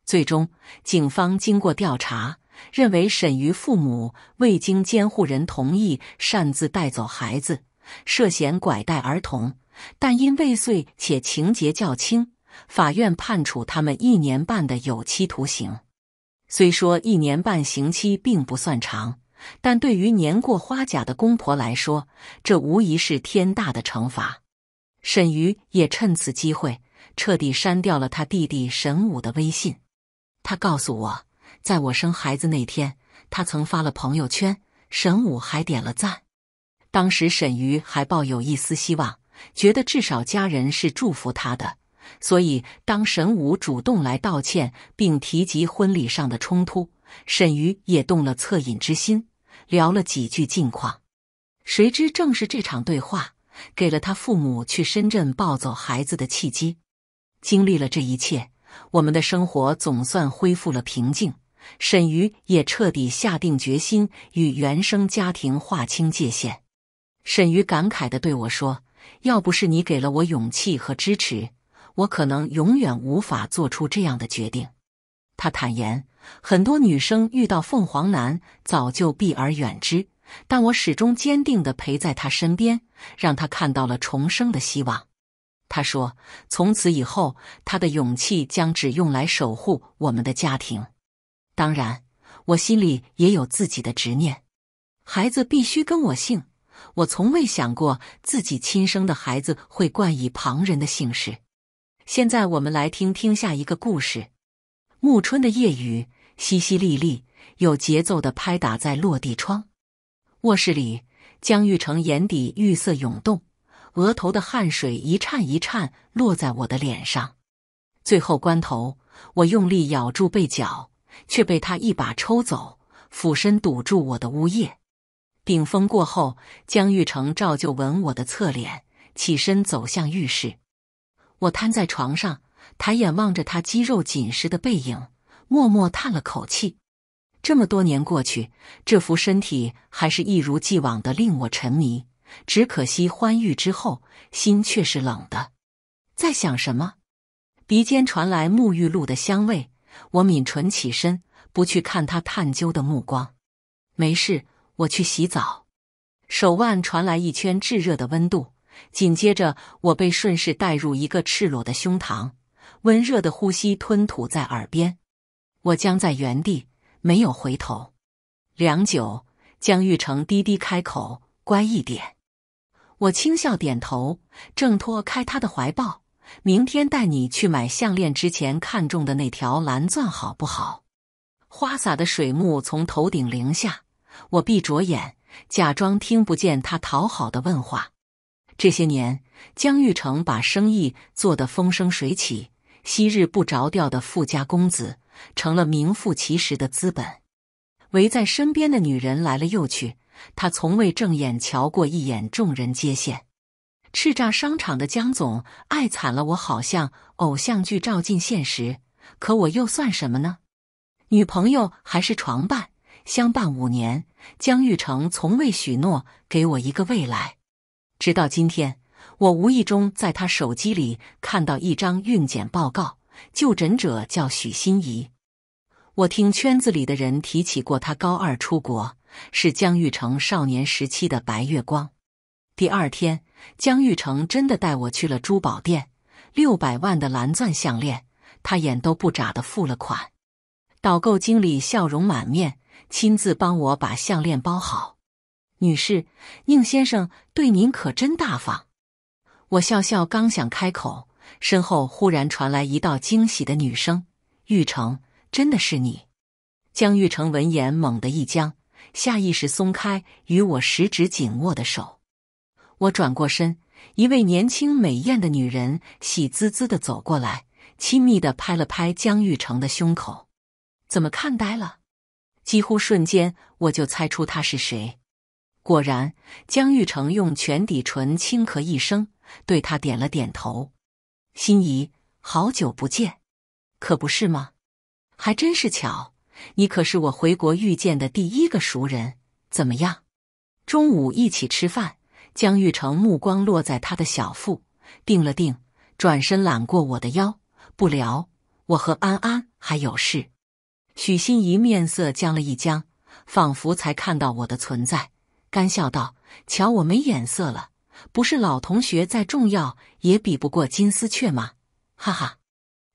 最终，警方经过调查，认为沈瑜父母未经监护人同意擅自带走孩子，涉嫌拐带儿童，但因未遂且情节较轻，法院判处他们一年半的有期徒刑。虽说一年半刑期并不算长，但对于年过花甲的公婆来说，这无疑是天大的惩罚。沈瑜也趁此机会彻底删掉了他弟弟沈武的微信。他告诉我，在我生孩子那天，他曾发了朋友圈，沈武还点了赞。当时沈瑜还抱有一丝希望，觉得至少家人是祝福他的。所以，当沈武主动来道歉，并提及婚礼上的冲突，沈瑜也动了恻隐之心，聊了几句近况。谁知，正是这场对话，给了他父母去深圳抱走孩子的契机。经历了这一切，我们的生活总算恢复了平静。沈瑜也彻底下定决心与原生家庭划清界限。沈瑜感慨地对我说：“要不是你给了我勇气和支持。”我可能永远无法做出这样的决定，他坦言，很多女生遇到凤凰男早就避而远之，但我始终坚定地陪在他身边，让他看到了重生的希望。他说，从此以后，他的勇气将只用来守护我们的家庭。当然，我心里也有自己的执念，孩子必须跟我姓。我从未想过自己亲生的孩子会冠以旁人的姓氏。现在我们来听听下一个故事。暮春的夜雨淅淅沥沥，有节奏的拍打在落地窗。卧室里，江玉成眼底玉色涌动，额头的汗水一颤一颤落在我的脸上。最后关头，我用力咬住被角，却被他一把抽走，俯身堵住我的呜咽。顶风过后，江玉成照旧吻我的侧脸，起身走向浴室。我瘫在床上，抬眼望着他肌肉紧实的背影，默默叹了口气。这么多年过去，这副身体还是一如既往的令我沉迷，只可惜欢愉之后，心却是冷的。在想什么？鼻尖传来沐浴露的香味，我抿唇起身，不去看他探究的目光。没事，我去洗澡。手腕传来一圈炙热的温度。紧接着，我被顺势带入一个赤裸的胸膛，温热的呼吸吞吐在耳边。我僵在原地，没有回头。良久，江玉成低低开口：“乖一点。”我轻笑，点头，挣脱开他的怀抱。明天带你去买项链之前看中的那条蓝钻，好不好？花洒的水幕从头顶淋下，我闭着眼，假装听不见他讨好的问话。这些年，江玉成把生意做得风生水起，昔日不着调的富家公子成了名副其实的资本。围在身边的女人来了又去，他从未正眼瞧过一眼。众人接线。叱咤商场的江总爱惨了我，好像偶像剧照进现实。可我又算什么呢？女朋友还是床伴，相伴五年，江玉成从未许诺给我一个未来。直到今天，我无意中在他手机里看到一张孕检报告，就诊者叫许心怡。我听圈子里的人提起过，他高二出国，是江玉成少年时期的白月光。第二天，江玉成真的带我去了珠宝店，六百万的蓝钻项链，他眼都不眨的付了款，导购经理笑容满面，亲自帮我把项链包好。女士，宁先生对您可真大方。我笑笑，刚想开口，身后忽然传来一道惊喜的女声：“玉成，真的是你！”江玉成闻言猛地一僵，下意识松开与我十指紧握的手。我转过身，一位年轻美艳的女人喜滋滋的走过来，亲密的拍了拍江玉成的胸口：“怎么看呆了？”几乎瞬间，我就猜出她是谁。果然，江玉成用全底唇轻咳一声，对他点了点头。心怡，好久不见，可不是吗？还真是巧，你可是我回国遇见的第一个熟人。怎么样？中午一起吃饭？江玉成目光落在他的小腹，定了定，转身揽过我的腰。不聊，我和安安还有事。许心怡面色僵了一僵，仿佛才看到我的存在。干笑道：“瞧，我没眼色了，不是老同学再重要，也比不过金丝雀吗？”哈哈，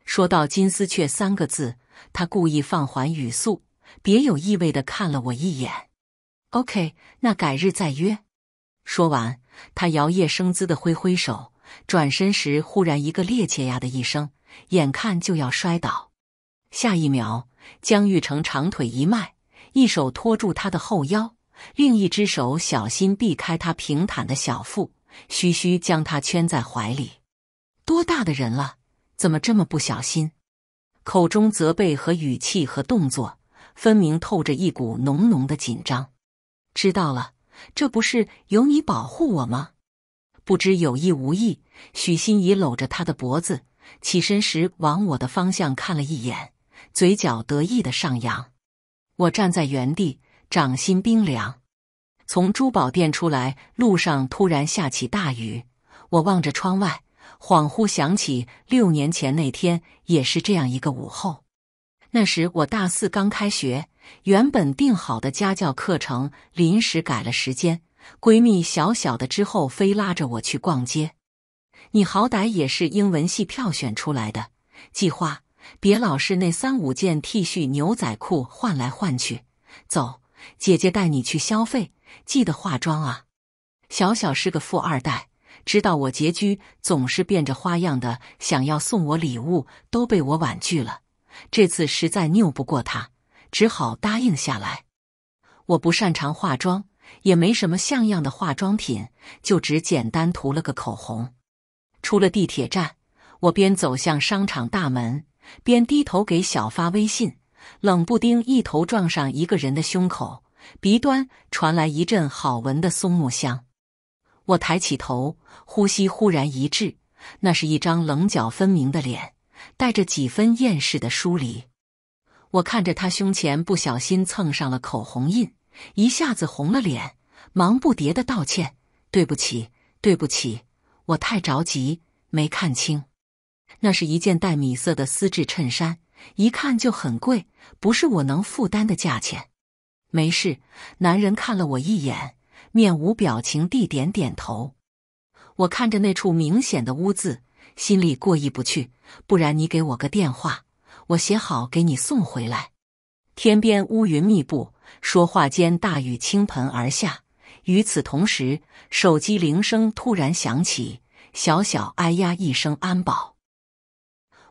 说到“金丝雀”三个字，他故意放缓语速，别有意味的看了我一眼。OK，那改日再约。说完，他摇曳生姿的挥挥手，转身时忽然一个趔趄呀的一声，眼看就要摔倒，下一秒，江玉成长腿一迈，一手托住他的后腰。另一只手小心避开他平坦的小腹，嘘嘘将他圈在怀里。多大的人了，怎么这么不小心？口中责备和语气和动作，分明透着一股浓浓的紧张。知道了，这不是有你保护我吗？不知有意无意，许心怡搂着他的脖子，起身时往我的方向看了一眼，嘴角得意的上扬。我站在原地。掌心冰凉，从珠宝店出来，路上突然下起大雨。我望着窗外，恍惚想起六年前那天也是这样一个午后。那时我大四刚开学，原本定好的家教课程临时改了时间，闺蜜小小的之后非拉着我去逛街。你好歹也是英文系票选出来的，计划别老是那三五件 T 恤、牛仔裤换来换去，走。姐姐带你去消费，记得化妆啊！小小是个富二代，知道我拮据，总是变着花样的想要送我礼物，都被我婉拒了。这次实在拗不过他，只好答应下来。我不擅长化妆，也没什么像样的化妆品，就只简单涂了个口红。出了地铁站，我边走向商场大门，边低头给小发微信。冷不丁一头撞上一个人的胸口，鼻端传来一阵好闻的松木香。我抬起头，呼吸忽然一滞。那是一张棱角分明的脸，带着几分厌世的疏离。我看着他胸前不小心蹭上了口红印，一下子红了脸，忙不迭地道歉：“对不起，对不起，我太着急没看清。”那是一件带米色的丝质衬衫。一看就很贵，不是我能负担的价钱。没事，男人看了我一眼，面无表情地点点头。我看着那处明显的污渍，心里过意不去。不然你给我个电话，我写好给你送回来。天边乌云密布，说话间大雨倾盆而下。与此同时，手机铃声突然响起，小小哎呀一声，安保。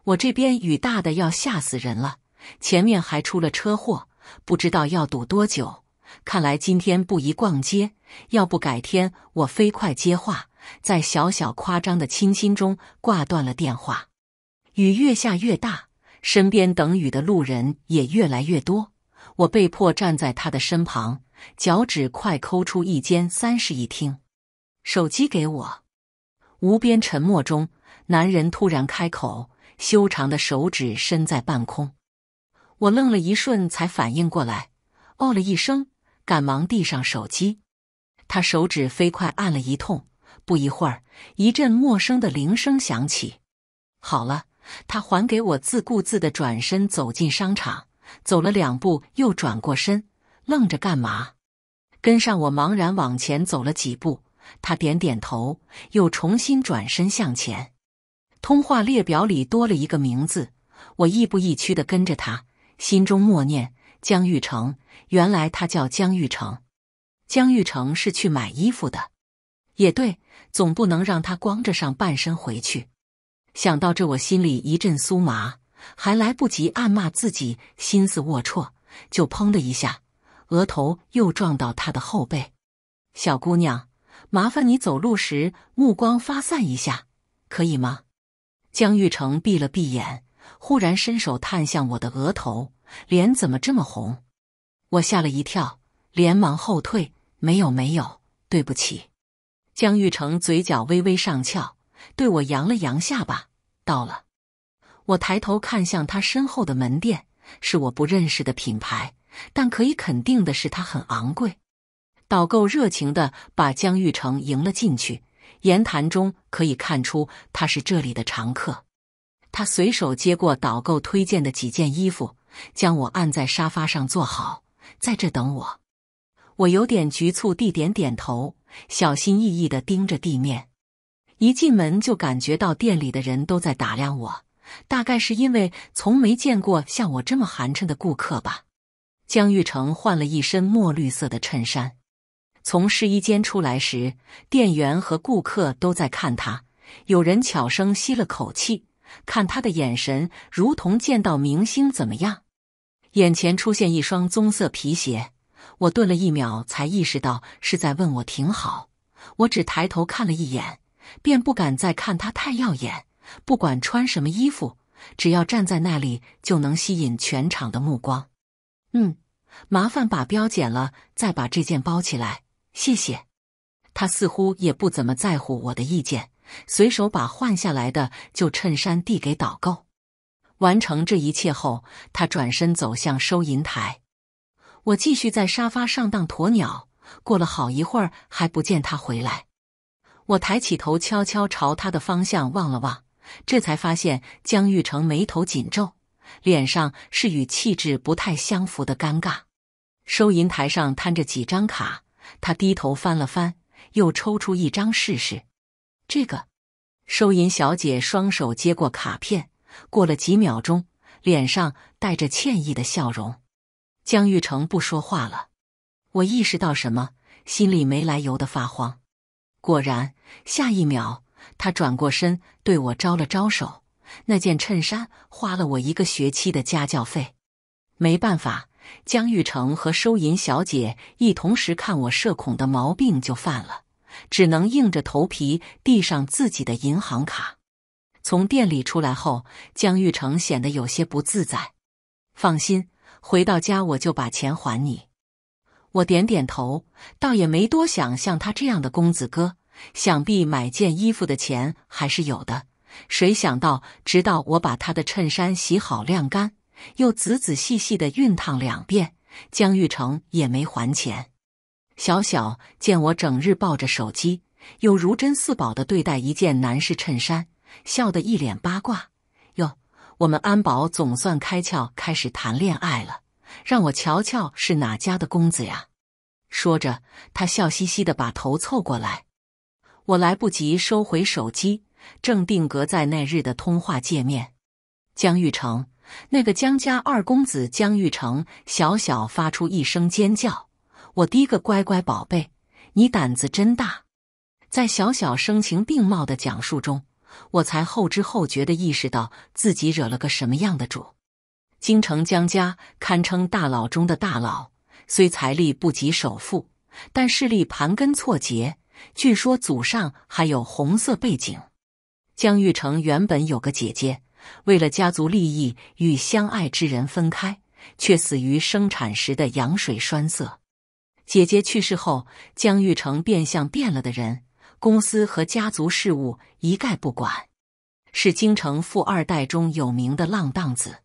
我这边雨大的要吓死人了，前面还出了车祸，不知道要堵多久。看来今天不宜逛街，要不改天？我飞快接话，在小小夸张的亲心中挂断了电话。雨越下越大，身边等雨的路人也越来越多，我被迫站在他的身旁，脚趾快抠出一间三室一厅。手机给我。无边沉默中，男人突然开口。修长的手指伸在半空，我愣了一瞬，才反应过来，哦了一声，赶忙递上手机。他手指飞快按了一通，不一会儿，一阵陌生的铃声响起。好了，他还给我自顾自的转身走进商场，走了两步又转过身，愣着干嘛？跟上我，茫然往前走了几步，他点点头，又重新转身向前。通话列表里多了一个名字，我亦步亦趋的跟着他，心中默念：“江玉成，原来他叫江玉成。”江玉成是去买衣服的，也对，总不能让他光着上半身回去。想到这，我心里一阵酥麻，还来不及暗骂自己心思龌龊，就砰的一下，额头又撞到他的后背。小姑娘，麻烦你走路时目光发散一下，可以吗？江玉成闭了闭眼，忽然伸手探向我的额头，脸怎么这么红？我吓了一跳，连忙后退。没有，没有，对不起。江玉成嘴角微微上翘，对我扬了扬下巴。到了，我抬头看向他身后的门店，是我不认识的品牌，但可以肯定的是它很昂贵。导购热情地把江玉成迎了进去。言谈中可以看出，他是这里的常客。他随手接过导购推荐的几件衣服，将我按在沙发上坐好，在这等我。我有点局促地点点头，小心翼翼地盯着地面。一进门就感觉到店里的人都在打量我，大概是因为从没见过像我这么寒碜的顾客吧。江玉成换了一身墨绿色的衬衫。从试衣间出来时，店员和顾客都在看他。有人悄声吸了口气，看他的眼神如同见到明星。怎么样？眼前出现一双棕色皮鞋，我顿了一秒才意识到是在问我挺好。我只抬头看了一眼，便不敢再看他，太耀眼。不管穿什么衣服，只要站在那里就能吸引全场的目光。嗯，麻烦把标剪了，再把这件包起来。谢谢，他似乎也不怎么在乎我的意见，随手把换下来的旧衬衫递给导购。完成这一切后，他转身走向收银台。我继续在沙发上当鸵鸟。过了好一会儿还不见他回来，我抬起头悄悄朝他的方向望了望，这才发现江玉成眉头紧皱，脸上是与气质不太相符的尴尬。收银台上摊着几张卡。他低头翻了翻，又抽出一张试试。这个，收银小姐双手接过卡片，过了几秒钟，脸上带着歉意的笑容。江玉成不说话了，我意识到什么，心里没来由的发慌。果然，下一秒，他转过身对我招了招手。那件衬衫花了我一个学期的家教费，没办法。江玉成和收银小姐一同时看我，社恐的毛病就犯了，只能硬着头皮递上自己的银行卡。从店里出来后，江玉成显得有些不自在。放心，回到家我就把钱还你。我点点头，倒也没多想，像他这样的公子哥，想必买件衣服的钱还是有的。谁想到，直到我把他的衬衫洗好晾干。又仔仔细细的熨烫两遍，江玉成也没还钱。小小见我整日抱着手机，又如珍似宝的对待一件男士衬衫，笑得一脸八卦：“哟，我们安保总算开窍，开始谈恋爱了，让我瞧瞧是哪家的公子呀。”说着，他笑嘻嘻的把头凑过来，我来不及收回手机，正定格在那日的通话界面，江玉成。那个江家二公子江玉成，小小发出一声尖叫：“我滴个乖乖宝贝，你胆子真大！”在小小声情并茂的讲述中，我才后知后觉的意识到自己惹了个什么样的主。京城江家堪称大佬中的大佬，虽财力不及首富，但势力盘根错节，据说祖上还有红色背景。江玉成原本有个姐姐。为了家族利益与相爱之人分开，却死于生产时的羊水栓塞。姐姐去世后，江玉成变相变了的人，公司和家族事务一概不管，是京城富二代中有名的浪荡子。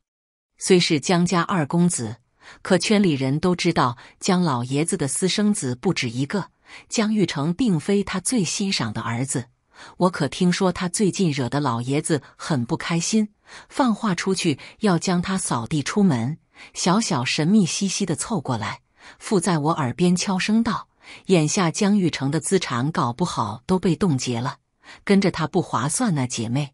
虽是江家二公子，可圈里人都知道江老爷子的私生子不止一个，江玉成并非他最欣赏的儿子。我可听说他最近惹得老爷子很不开心，放话出去要将他扫地出门。小小神秘兮兮地凑过来，附在我耳边悄声道：“眼下江玉成的资产搞不好都被冻结了，跟着他不划算呢。”姐妹，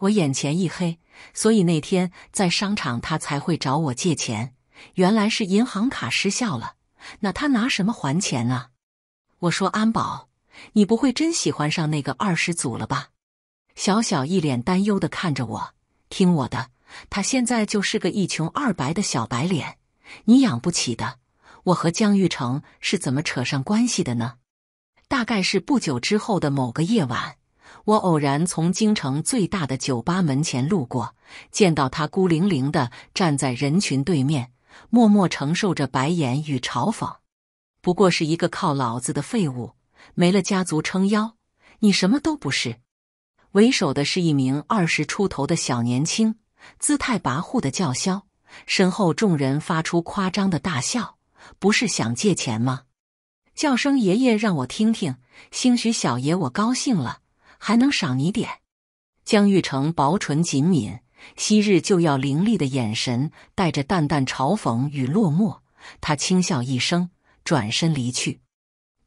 我眼前一黑，所以那天在商场他才会找我借钱。原来是银行卡失效了，那他拿什么还钱啊？我说：“安保。”你不会真喜欢上那个二师祖了吧？小小一脸担忧的看着我，听我的，他现在就是个一穷二白的小白脸，你养不起的。我和江玉成是怎么扯上关系的呢？大概是不久之后的某个夜晚，我偶然从京城最大的酒吧门前路过，见到他孤零零的站在人群对面，默默承受着白眼与嘲讽。不过是一个靠老子的废物。没了家族撑腰，你什么都不是。为首的是一名二十出头的小年轻，姿态跋扈的叫嚣，身后众人发出夸张的大笑。不是想借钱吗？叫声爷爷让我听听，兴许小爷我高兴了还能赏你点。江玉成薄唇紧抿，昔日就要凌厉的眼神带着淡淡嘲讽与落寞，他轻笑一声，转身离去。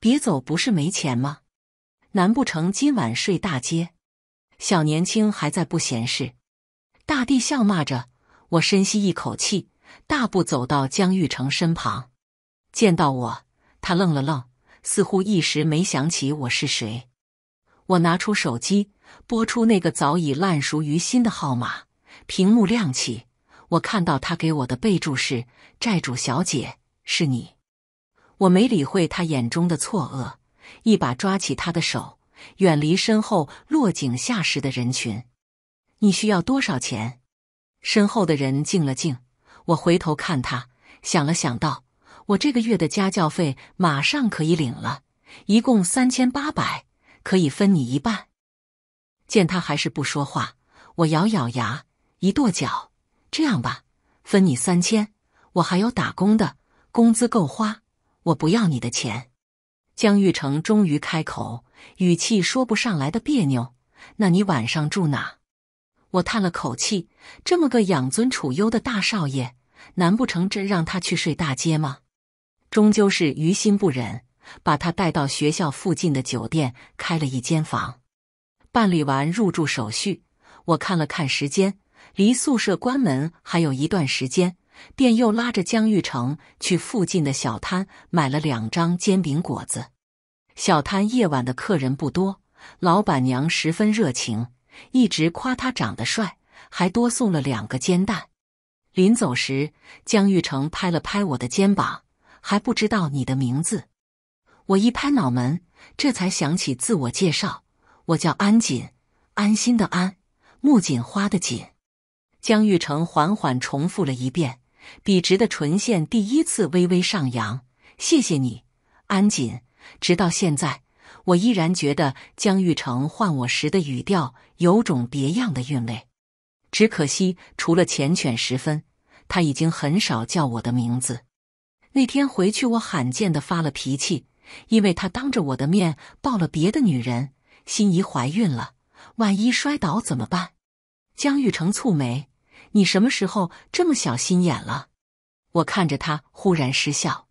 别走，不是没钱吗？难不成今晚睡大街？小年轻还在不闲事？大地笑骂着。我深吸一口气，大步走到江玉成身旁。见到我，他愣了愣，似乎一时没想起我是谁。我拿出手机，拨出那个早已烂熟于心的号码。屏幕亮起，我看到他给我的备注是“债主小姐”，是你。我没理会他眼中的错愕，一把抓起他的手，远离身后落井下石的人群。你需要多少钱？身后的人静了静，我回头看他，想了想道：“我这个月的家教费马上可以领了，一共三千八百，可以分你一半。”见他还是不说话，我咬咬牙，一跺脚：“这样吧，分你三千，我还有打工的工资，够花。”我不要你的钱，江玉成终于开口，语气说不上来的别扭。那你晚上住哪？我叹了口气，这么个养尊处优的大少爷，难不成真让他去睡大街吗？终究是于心不忍，把他带到学校附近的酒店开了一间房。办理完入住手续，我看了看时间，离宿舍关门还有一段时间。便又拉着江玉成去附近的小摊买了两张煎饼果子。小摊夜晚的客人不多，老板娘十分热情，一直夸他长得帅，还多送了两个煎蛋。临走时，江玉成拍了拍我的肩膀，还不知道你的名字。我一拍脑门，这才想起自我介绍，我叫安锦，安心的安，木槿花的锦。江玉成缓缓重复了一遍。笔直的唇线第一次微微上扬。谢谢你，安锦。直到现在，我依然觉得江玉成唤我时的语调有种别样的韵味。只可惜，除了缱绻时分，他已经很少叫我的名字。那天回去，我罕见的发了脾气，因为他当着我的面抱了别的女人。心仪怀孕了，万一摔倒怎么办？江玉成蹙眉。你什么时候这么小心眼了？我看着他，忽然失笑。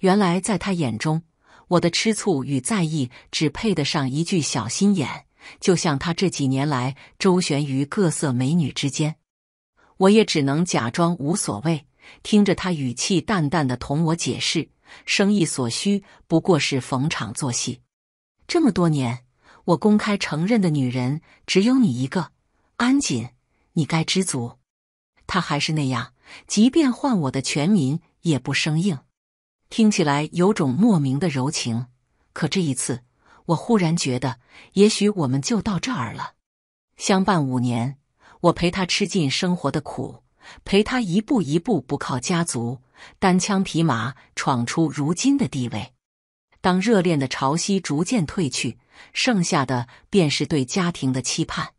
原来在他眼中，我的吃醋与在意只配得上一句“小心眼”。就像他这几年来周旋于各色美女之间，我也只能假装无所谓，听着他语气淡淡的同我解释：生意所需不过是逢场作戏。这么多年，我公开承认的女人只有你一个，安锦，你该知足。他还是那样，即便换我的全名也不生硬，听起来有种莫名的柔情。可这一次，我忽然觉得，也许我们就到这儿了。相伴五年，我陪他吃尽生活的苦，陪他一步一步不靠家族，单枪匹马闯出如今的地位。当热恋的潮汐逐渐退去，剩下的便是对家庭的期盼。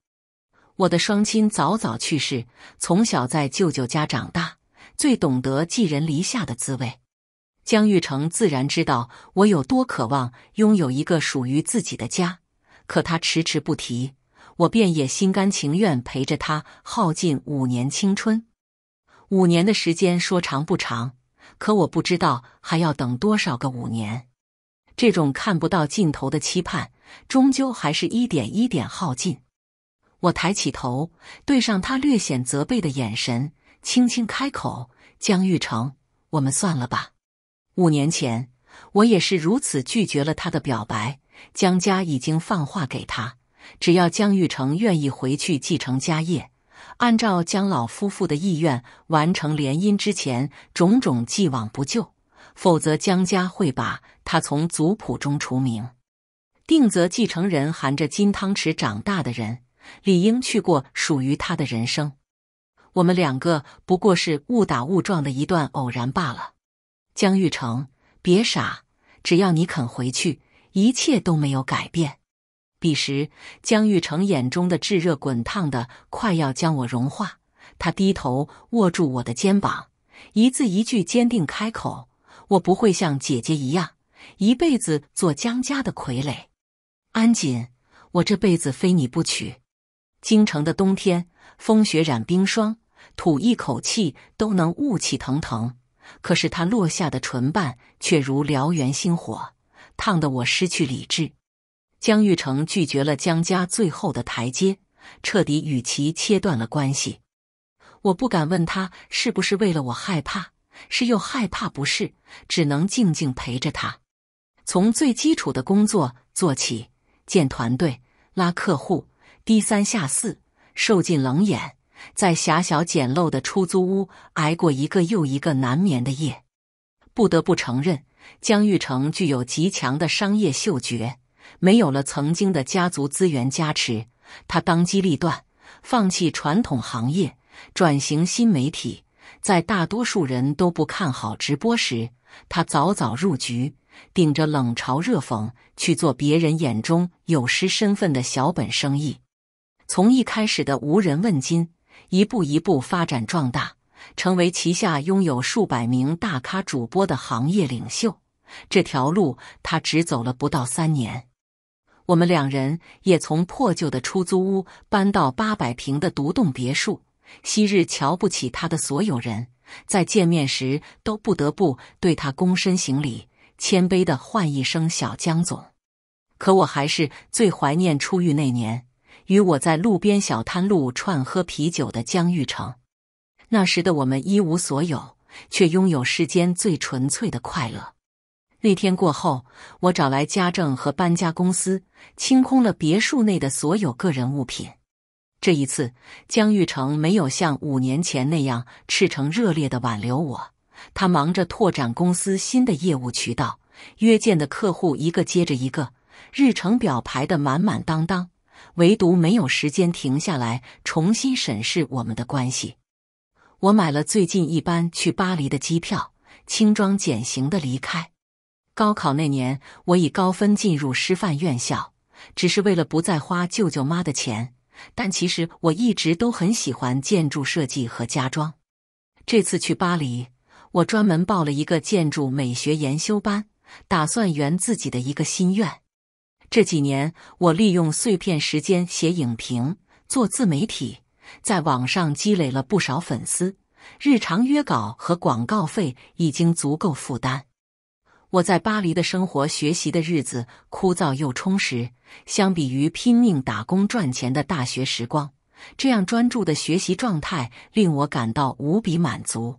我的双亲早早去世，从小在舅舅家长大，最懂得寄人篱下的滋味。江玉成自然知道我有多渴望拥有一个属于自己的家，可他迟迟不提，我便也心甘情愿陪着他耗尽五年青春。五年的时间说长不长，可我不知道还要等多少个五年。这种看不到尽头的期盼，终究还是一点一点耗尽。我抬起头，对上他略显责备的眼神，轻轻开口：“江玉成，我们算了吧。五年前，我也是如此拒绝了他的表白。江家已经放话给他，只要江玉成愿意回去继承家业，按照江老夫妇的意愿完成联姻之前种种既往不咎，否则江家会把他从族谱中除名，定则继承人含着金汤匙长大的人。”理应去过属于他的人生，我们两个不过是误打误撞的一段偶然罢了。江玉成，别傻，只要你肯回去，一切都没有改变。彼时，江玉成眼中的炙热滚烫的，快要将我融化。他低头握住我的肩膀，一字一句坚定开口：“我不会像姐姐一样，一辈子做江家的傀儡。安锦，我这辈子非你不娶。”京城的冬天，风雪染冰霜，吐一口气都能雾气腾腾。可是他落下的唇瓣却如燎原星火，烫得我失去理智。江玉成拒绝了江家最后的台阶，彻底与其切断了关系。我不敢问他是不是为了我害怕，是又害怕，不是，只能静静陪着他，从最基础的工作做起，建团队，拉客户。低三下四，受尽冷眼，在狭小简陋的出租屋挨过一个又一个难眠的夜。不得不承认，江玉成具有极强的商业嗅觉。没有了曾经的家族资源加持，他当机立断，放弃传统行业，转型新媒体。在大多数人都不看好直播时，他早早入局，顶着冷嘲热讽去做别人眼中有失身份的小本生意。从一开始的无人问津，一步一步发展壮大，成为旗下拥有数百名大咖主播的行业领袖。这条路他只走了不到三年。我们两人也从破旧的出租屋搬到八百平的独栋别墅。昔日瞧不起他的所有人，在见面时都不得不对他躬身行礼，谦卑的唤一声“小江总”。可我还是最怀念初遇那年。与我在路边小摊路串喝啤酒的江玉成，那时的我们一无所有，却拥有世间最纯粹的快乐。那天过后，我找来家政和搬家公司，清空了别墅内的所有个人物品。这一次，江玉成没有像五年前那样赤诚热烈的挽留我，他忙着拓展公司新的业务渠道，约见的客户一个接着一个，日程表排得满满当当。唯独没有时间停下来重新审视我们的关系。我买了最近一班去巴黎的机票，轻装简行的离开。高考那年，我以高分进入师范院校，只是为了不再花舅舅妈的钱。但其实我一直都很喜欢建筑设计和家装。这次去巴黎，我专门报了一个建筑美学研修班，打算圆自己的一个心愿。这几年，我利用碎片时间写影评，做自媒体，在网上积累了不少粉丝。日常约稿和广告费已经足够负担。我在巴黎的生活、学习的日子枯燥又充实。相比于拼命打工赚钱的大学时光，这样专注的学习状态令我感到无比满足。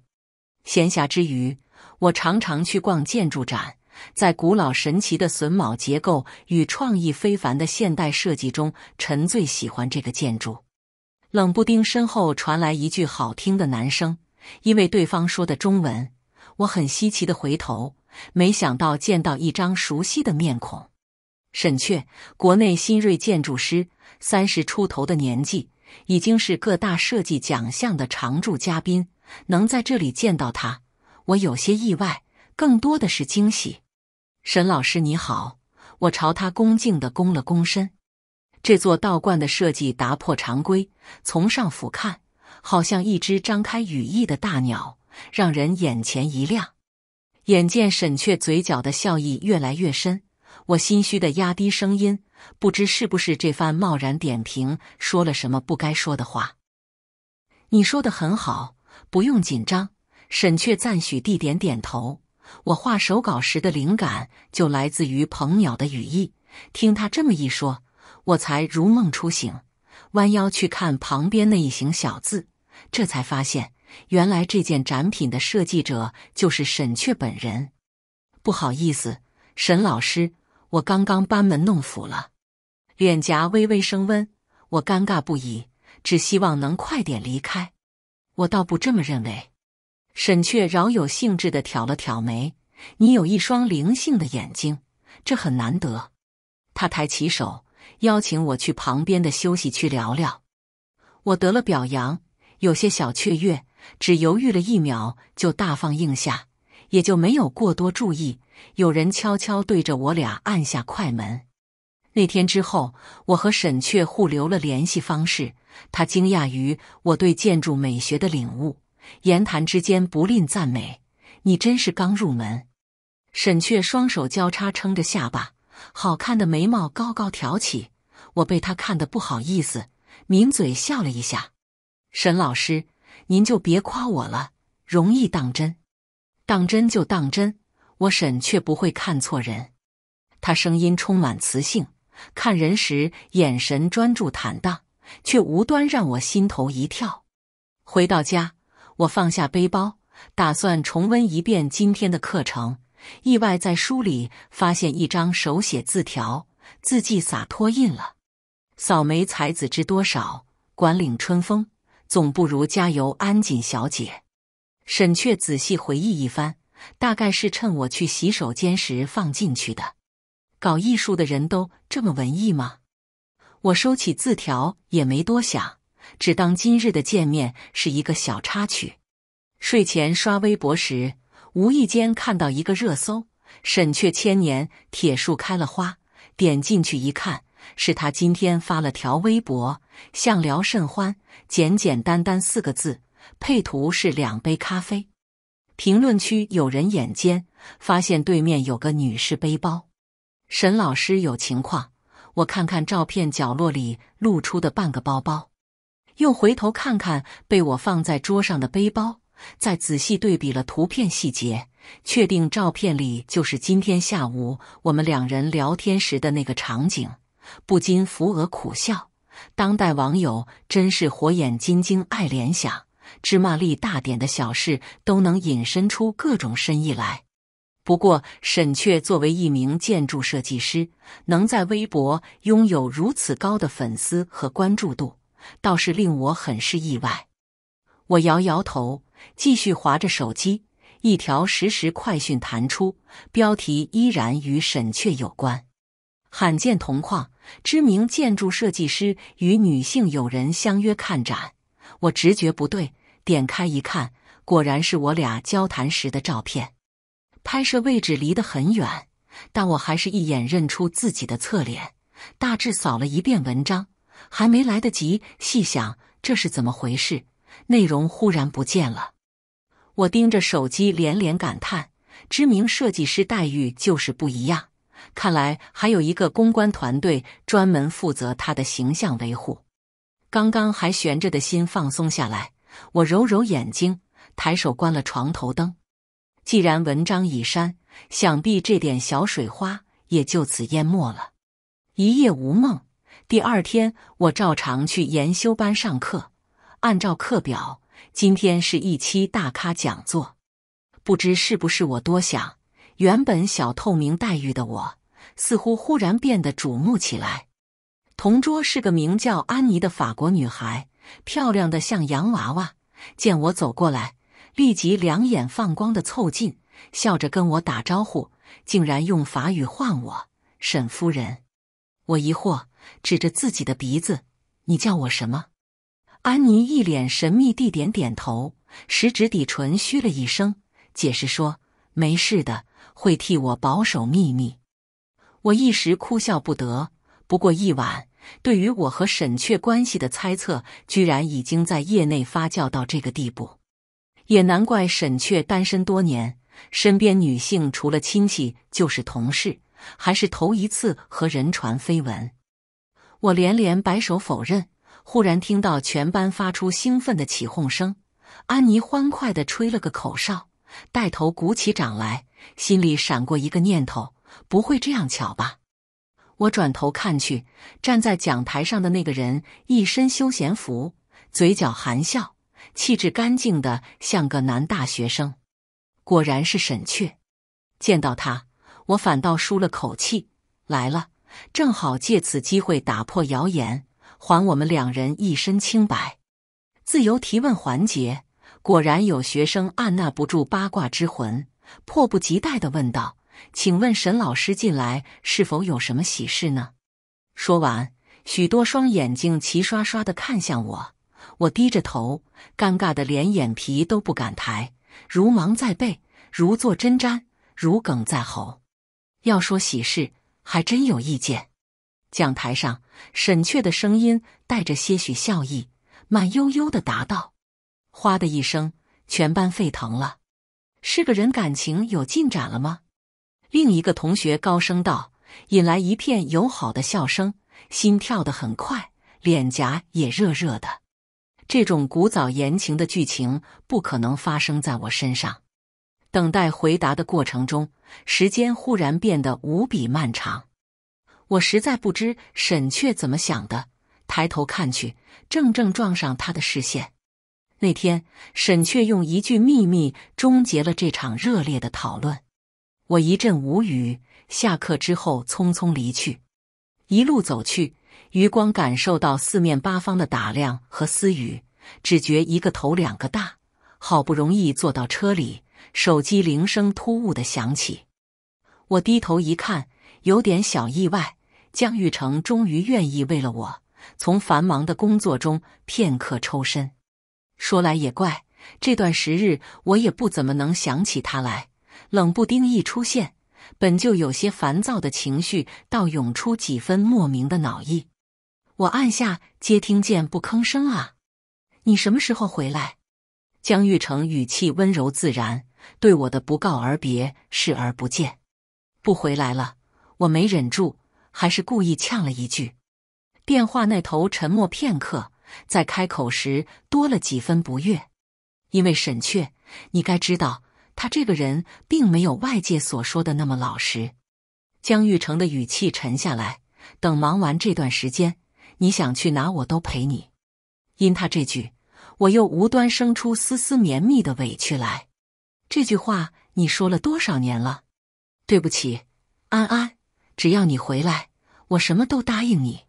闲暇之余，我常常去逛建筑展。在古老神奇的榫卯结构与创意非凡的现代设计中，沉醉喜欢这个建筑。冷不丁，身后传来一句好听的男声，因为对方说的中文，我很稀奇的回头，没想到见到一张熟悉的面孔——沈确，国内新锐建筑师，三十出头的年纪，已经是各大设计奖项的常驻嘉宾。能在这里见到他，我有些意外，更多的是惊喜。沈老师你好，我朝他恭敬的躬了躬身。这座道观的设计打破常规，从上俯看，好像一只张开羽翼的大鸟，让人眼前一亮。眼见沈雀嘴角的笑意越来越深，我心虚的压低声音，不知是不是这番贸然点评说了什么不该说的话。你说的很好，不用紧张。沈雀赞许地点点头。我画手稿时的灵感就来自于鹏鸟的羽翼。听他这么一说，我才如梦初醒，弯腰去看旁边那一行小字，这才发现原来这件展品的设计者就是沈阙本人。不好意思，沈老师，我刚刚班门弄斧了。脸颊微微升温，我尴尬不已，只希望能快点离开。我倒不这么认为。沈雀饶有兴致地挑了挑眉：“你有一双灵性的眼睛，这很难得。”他抬起手，邀请我去旁边的休息区聊聊。我得了表扬，有些小雀跃，只犹豫了一秒就大方应下，也就没有过多注意有人悄悄对着我俩按下快门。那天之后，我和沈雀互留了联系方式。他惊讶于我对建筑美学的领悟。言谈之间不吝赞美，你真是刚入门。沈阙双手交叉撑着下巴，好看的眉毛高高挑起。我被他看得不好意思，抿嘴笑了一下。沈老师，您就别夸我了，容易当真。当真就当真，我沈阙不会看错人。他声音充满磁性，看人时眼神专注坦荡，却无端让我心头一跳。回到家。我放下背包，打算重温一遍今天的课程，意外在书里发现一张手写字条，字迹洒脱印了。扫眉才子知多少，管领春风总不如加油安锦小姐。沈阙仔细回忆一番，大概是趁我去洗手间时放进去的。搞艺术的人都这么文艺吗？我收起字条，也没多想。只当今日的见面是一个小插曲。睡前刷微博时，无意间看到一个热搜：“沈雀千年铁树开了花。”点进去一看，是他今天发了条微博：“相聊甚欢”，简简单单四个字，配图是两杯咖啡。评论区有人眼尖，发现对面有个女士背包。沈老师有情况，我看看照片角落里露出的半个包包。又回头看看被我放在桌上的背包，再仔细对比了图片细节，确定照片里就是今天下午我们两人聊天时的那个场景，不禁扶额苦笑。当代网友真是火眼金睛，爱联想，芝麻粒大点的小事都能引申出各种深意来。不过，沈确作为一名建筑设计师，能在微博拥有如此高的粉丝和关注度。倒是令我很是意外，我摇摇头，继续划着手机。一条实时快讯弹出，标题依然与沈阙有关。罕见铜矿，知名建筑设计师与女性友人相约看展。我直觉不对，点开一看，果然是我俩交谈时的照片。拍摄位置离得很远，但我还是一眼认出自己的侧脸。大致扫了一遍文章。还没来得及细想这是怎么回事，内容忽然不见了。我盯着手机，连连感叹：知名设计师待遇就是不一样。看来还有一个公关团队专门负责他的形象维护。刚刚还悬着的心放松下来，我揉揉眼睛，抬手关了床头灯。既然文章已删，想必这点小水花也就此淹没了。一夜无梦。第二天，我照常去研修班上课。按照课表，今天是一期大咖讲座。不知是不是我多想，原本小透明待遇的我，似乎忽然变得瞩目起来。同桌是个名叫安妮的法国女孩，漂亮的像洋娃娃。见我走过来，立即两眼放光的凑近，笑着跟我打招呼，竟然用法语唤我“沈夫人”。我疑惑。指着自己的鼻子，你叫我什么？安妮一脸神秘地点点头，食指抵唇嘘了一声，解释说：“没事的，会替我保守秘密。”我一时哭笑不得。不过一晚，对于我和沈阙关系的猜测，居然已经在业内发酵到这个地步，也难怪沈阙单身多年，身边女性除了亲戚就是同事，还是头一次和人传绯闻。我连连摆手否认，忽然听到全班发出兴奋的起哄声。安妮欢快的吹了个口哨，带头鼓起掌来。心里闪过一个念头：不会这样巧吧？我转头看去，站在讲台上的那个人一身休闲服，嘴角含笑，气质干净的像个男大学生。果然是沈阙。见到他，我反倒舒了口气。来了。正好借此机会打破谣言，还我们两人一身清白。自由提问环节，果然有学生按捺不住八卦之魂，迫不及待地问道：“请问沈老师近来是否有什么喜事呢？”说完，许多双眼睛齐刷刷地看向我。我低着头，尴尬的连眼皮都不敢抬，如芒在背，如坐针毡，如鲠在喉。要说喜事。还真有意见。讲台上，沈雀的声音带着些许笑意，慢悠悠的答道：“哗”的一声，全班沸腾了。是个人感情有进展了吗？另一个同学高声道，引来一片友好的笑声。心跳得很快，脸颊也热热的。这种古早言情的剧情不可能发生在我身上。等待回答的过程中，时间忽然变得无比漫长。我实在不知沈阙怎么想的，抬头看去，正正撞上他的视线。那天，沈阙用一句秘密终结了这场热烈的讨论。我一阵无语，下课之后匆匆离去。一路走去，余光感受到四面八方的打量和私语，只觉一个头两个大。好不容易坐到车里。手机铃声突兀的响起，我低头一看，有点小意外。江玉成终于愿意为了我从繁忙的工作中片刻抽身。说来也怪，这段时日我也不怎么能想起他来，冷不丁一出现，本就有些烦躁的情绪倒涌出几分莫名的恼意。我按下接听键，不吭声啊。你什么时候回来？江玉成语气温柔自然。对我的不告而别视而不见，不回来了。我没忍住，还是故意呛了一句。电话那头沉默片刻，在开口时多了几分不悦。因为沈雀，你该知道，他这个人并没有外界所说的那么老实。江玉成的语气沉下来。等忙完这段时间，你想去哪，我都陪你。因他这句，我又无端生出丝丝绵密的委屈来。这句话你说了多少年了？对不起，安安，只要你回来，我什么都答应你。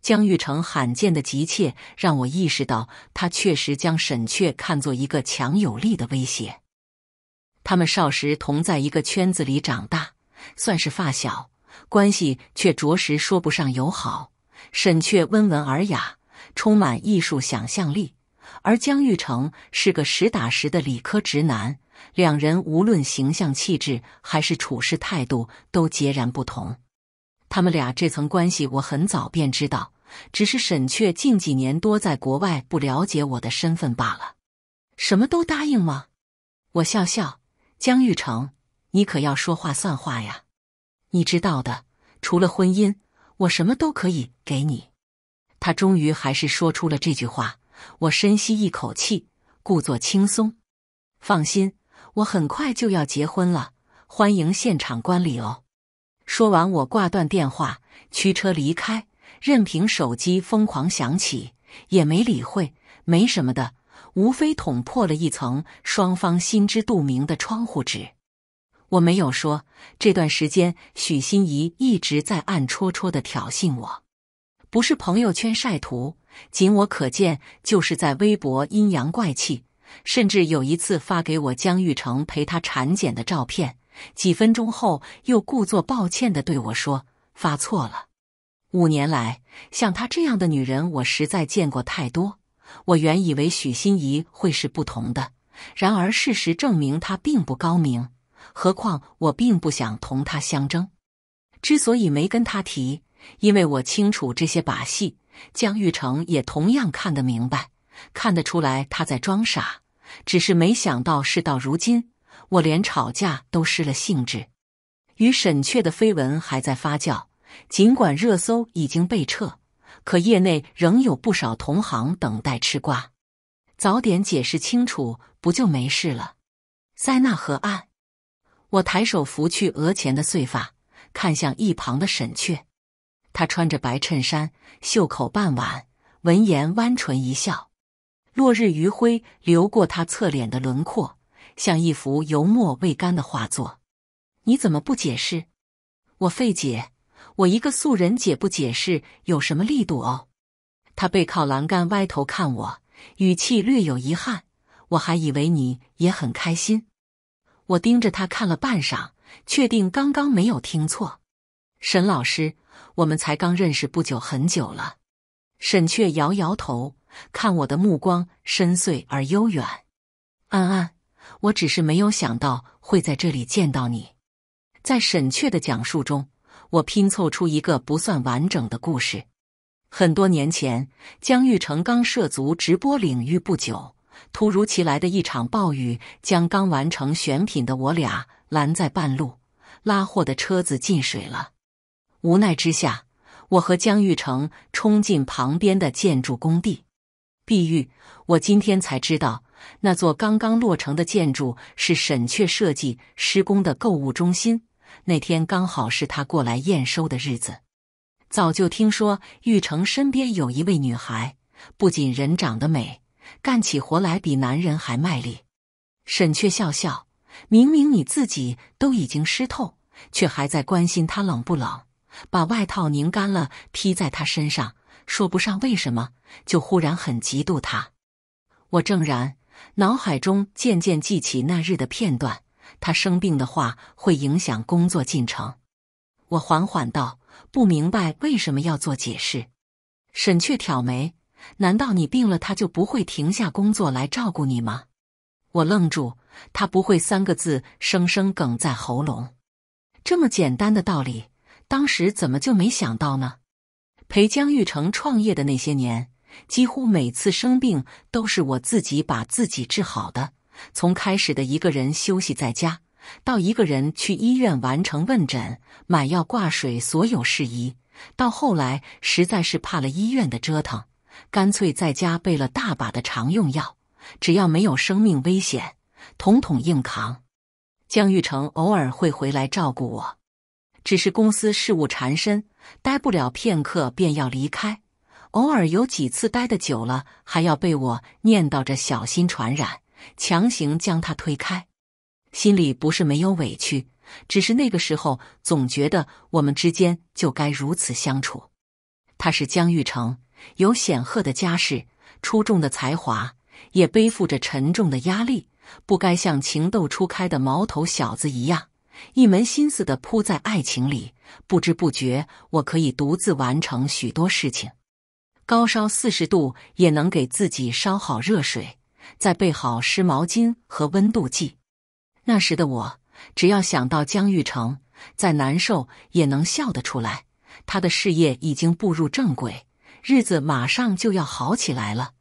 江玉成罕见的急切让我意识到，他确实将沈阙看作一个强有力的威胁。他们少时同在一个圈子里长大，算是发小，关系却着实说不上友好。沈阙温文尔雅，充满艺术想象力。而江玉成是个实打实的理科直男，两人无论形象气质还是处事态度都截然不同。他们俩这层关系，我很早便知道，只是沈阙近几年多在国外，不了解我的身份罢了。什么都答应吗？我笑笑，江玉成，你可要说话算话呀！你知道的，除了婚姻，我什么都可以给你。他终于还是说出了这句话。我深吸一口气，故作轻松。放心，我很快就要结婚了，欢迎现场观礼哦。说完，我挂断电话，驱车离开，任凭手机疯狂响起也没理会，没什么的，无非捅破了一层双方心知肚明的窗户纸。我没有说这段时间许心怡一直在暗戳戳的挑衅我，不是朋友圈晒图。仅我可见，就是在微博阴阳怪气，甚至有一次发给我江玉成陪他产检的照片，几分钟后又故作抱歉的对我说：“发错了。”五年来，像她这样的女人，我实在见过太多。我原以为许心怡会是不同的，然而事实证明她并不高明。何况我并不想同她相争。之所以没跟她提，因为我清楚这些把戏。江玉成也同样看得明白，看得出来他在装傻，只是没想到事到如今，我连吵架都失了兴致。与沈雀的绯闻还在发酵，尽管热搜已经被撤，可业内仍有不少同行等待吃瓜。早点解释清楚，不就没事了？塞纳河岸，我抬手拂去额前的碎发，看向一旁的沈雀。他穿着白衬衫，袖口半挽，闻言弯唇一笑。落日余晖流过他侧脸的轮廓，像一幅油墨未干的画作。你怎么不解释？我费解，我一个素人，解不解释有什么力度哦？他背靠栏杆，歪头看我，语气略有遗憾。我还以为你也很开心。我盯着他看了半晌，确定刚刚没有听错。沈老师。我们才刚认识不久，很久了。沈阙摇摇头，看我的目光深邃而悠远。安安，我只是没有想到会在这里见到你。在沈阙的讲述中，我拼凑出一个不算完整的故事。很多年前，江玉成刚涉足直播领域不久，突如其来的一场暴雨将刚完成选品的我俩拦在半路，拉货的车子进水了。无奈之下，我和江玉成冲进旁边的建筑工地。碧玉，我今天才知道，那座刚刚落成的建筑是沈阙设计施工的购物中心。那天刚好是他过来验收的日子。早就听说玉成身边有一位女孩，不仅人长得美，干起活来比男人还卖力。沈阙笑笑，明明你自己都已经湿透，却还在关心他冷不冷。把外套拧干了，披在他身上。说不上为什么，就忽然很嫉妒他。我怔然，脑海中渐渐记起那日的片段。他生病的话，会影响工作进程。我缓缓道：“不明白为什么要做解释。”沈阙挑眉：“难道你病了，他就不会停下工作来照顾你吗？”我愣住，“他不会”三个字生生哽在喉咙。这么简单的道理。当时怎么就没想到呢？陪江玉成创业的那些年，几乎每次生病都是我自己把自己治好的。从开始的一个人休息在家，到一个人去医院完成问诊、买药、挂水所有事宜，到后来实在是怕了医院的折腾，干脆在家备了大把的常用药，只要没有生命危险，统统硬扛。江玉成偶尔会回来照顾我。只是公司事务缠身，待不了片刻便要离开。偶尔有几次待的久了，还要被我念叨着小心传染，强行将他推开。心里不是没有委屈，只是那个时候总觉得我们之间就该如此相处。他是江玉成，有显赫的家世，出众的才华，也背负着沉重的压力，不该像情窦初开的毛头小子一样。一门心思地扑在爱情里，不知不觉，我可以独自完成许多事情。高烧四十度也能给自己烧好热水，再备好湿毛巾和温度计。那时的我，只要想到江玉成，再难受也能笑得出来。他的事业已经步入正轨，日子马上就要好起来了。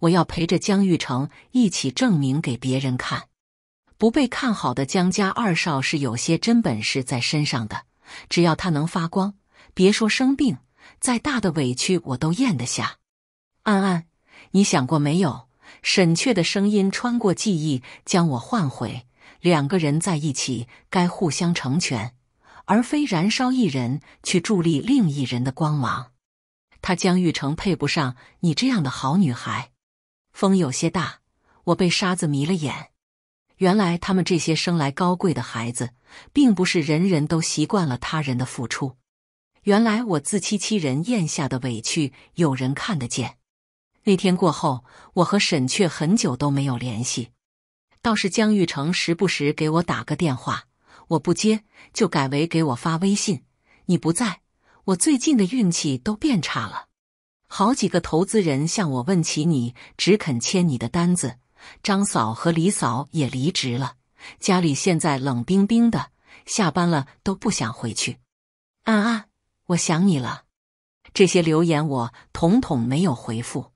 我要陪着江玉成一起证明给别人看。不被看好的江家二少是有些真本事在身上的，只要他能发光，别说生病，再大的委屈我都咽得下。安安，你想过没有？沈雀的声音穿过记忆，将我唤回。两个人在一起，该互相成全，而非燃烧一人去助力另一人的光芒。他江玉成配不上你这样的好女孩。风有些大，我被沙子迷了眼。原来他们这些生来高贵的孩子，并不是人人都习惯了他人的付出。原来我自欺欺人咽下的委屈，有人看得见。那天过后，我和沈阙很久都没有联系，倒是江玉成时不时给我打个电话，我不接就改为给我发微信。你不在我最近的运气都变差了，好几个投资人向我问起你，只肯签你的单子。张嫂和李嫂也离职了，家里现在冷冰冰的，下班了都不想回去。安安，我想你了。这些留言我统统没有回复。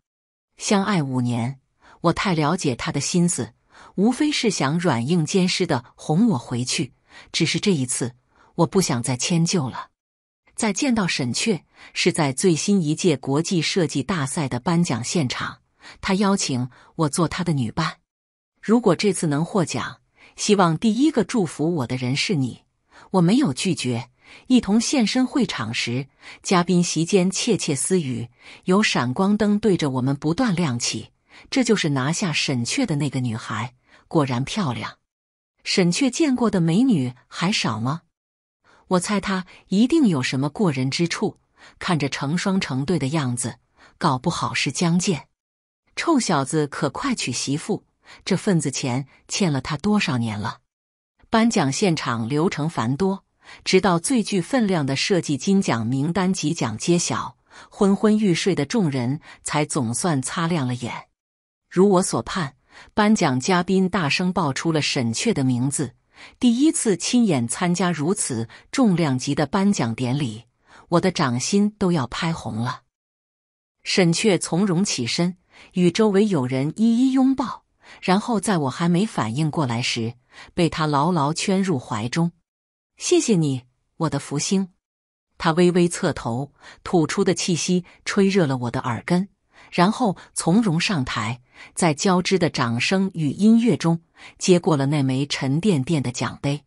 相爱五年，我太了解他的心思，无非是想软硬兼施的哄我回去。只是这一次，我不想再迁就了。再见到沈雀，是在最新一届国际设计大赛的颁奖现场。他邀请我做他的女伴，如果这次能获奖，希望第一个祝福我的人是你。我没有拒绝，一同现身会场时，嘉宾席间窃窃私语，有闪光灯对着我们不断亮起。这就是拿下沈雀的那个女孩，果然漂亮。沈雀见过的美女还少吗？我猜她一定有什么过人之处。看着成双成对的样子，搞不好是江见。臭小子，可快娶媳妇！这份子钱欠了他多少年了？颁奖现场流程繁多，直到最具分量的设计金奖名单即将揭晓，昏昏欲睡的众人才总算擦亮了眼。如我所盼，颁奖嘉宾大声报出了沈雀的名字。第一次亲眼参加如此重量级的颁奖典礼，我的掌心都要拍红了。沈雀从容起身。与周围有人一一拥抱，然后在我还没反应过来时，被他牢牢圈入怀中。谢谢你，我的福星。他微微侧头，吐出的气息吹热了我的耳根，然后从容上台，在交织的掌声与音乐中接过了那枚沉甸甸的奖杯。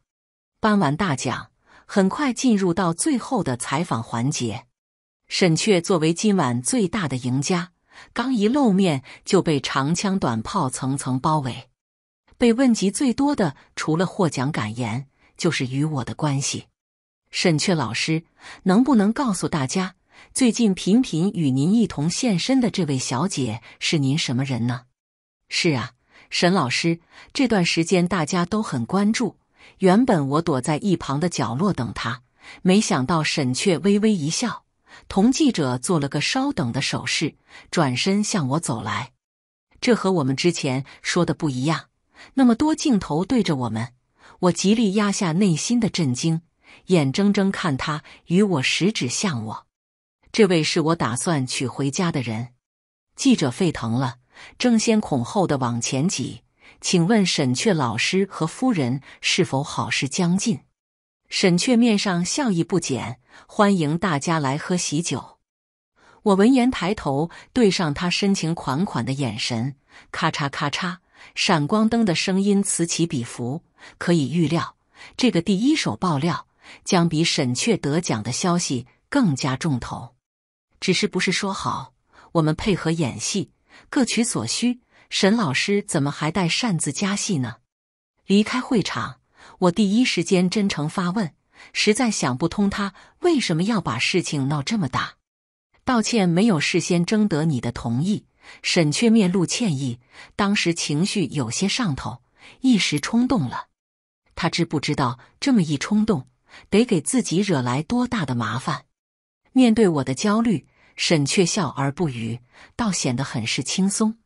颁完大奖，很快进入到最后的采访环节。沈阙作为今晚最大的赢家。刚一露面就被长枪短炮层层包围，被问及最多的除了获奖感言，就是与我的关系。沈雀老师，能不能告诉大家，最近频频与您一同现身的这位小姐是您什么人呢？是啊，沈老师，这段时间大家都很关注。原本我躲在一旁的角落等他，没想到沈雀微微一笑。同记者做了个稍等的手势，转身向我走来。这和我们之前说的不一样。那么多镜头对着我们，我极力压下内心的震惊，眼睁睁看他与我十指相握。这位是我打算娶回家的人。记者沸腾了，争先恐后的往前挤。请问沈雀老师和夫人是否好事将近？沈雀面上笑意不减，欢迎大家来喝喜酒。我闻言抬头，对上他深情款款的眼神。咔嚓咔嚓，闪光灯的声音此起彼伏。可以预料，这个第一手爆料将比沈雀得奖的消息更加重头。只是不是说好我们配合演戏，各取所需？沈老师怎么还带擅自加戏呢？离开会场。我第一时间真诚发问，实在想不通他为什么要把事情闹这么大。道歉没有事先征得你的同意，沈却面露歉意，当时情绪有些上头，一时冲动了。他知不知道这么一冲动，得给自己惹来多大的麻烦？面对我的焦虑，沈却笑而不语，倒显得很是轻松。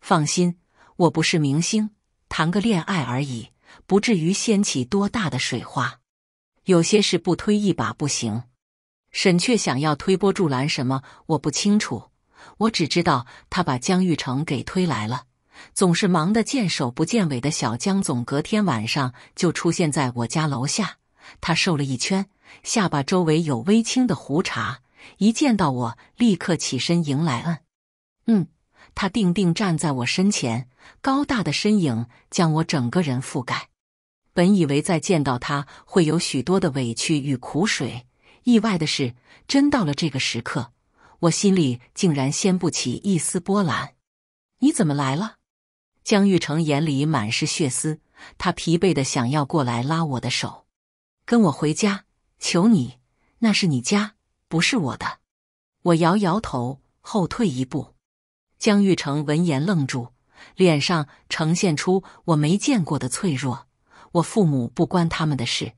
放心，我不是明星，谈个恋爱而已。不至于掀起多大的水花，有些事不推一把不行。沈阙想要推波助澜什么，我不清楚。我只知道他把江玉成给推来了。总是忙得见首不见尾的小江总，隔天晚上就出现在我家楼下。他瘦了一圈，下巴周围有微青的胡茬。一见到我，立刻起身迎来。嗯，嗯，他定定站在我身前。高大的身影将我整个人覆盖。本以为再见到他会有许多的委屈与苦水，意外的是，真到了这个时刻，我心里竟然掀不起一丝波澜。你怎么来了？江玉成眼里满是血丝，他疲惫的想要过来拉我的手，跟我回家。求你，那是你家，不是我的。我摇摇头，后退一步。江玉成闻言愣住。脸上呈现出我没见过的脆弱。我父母不关他们的事。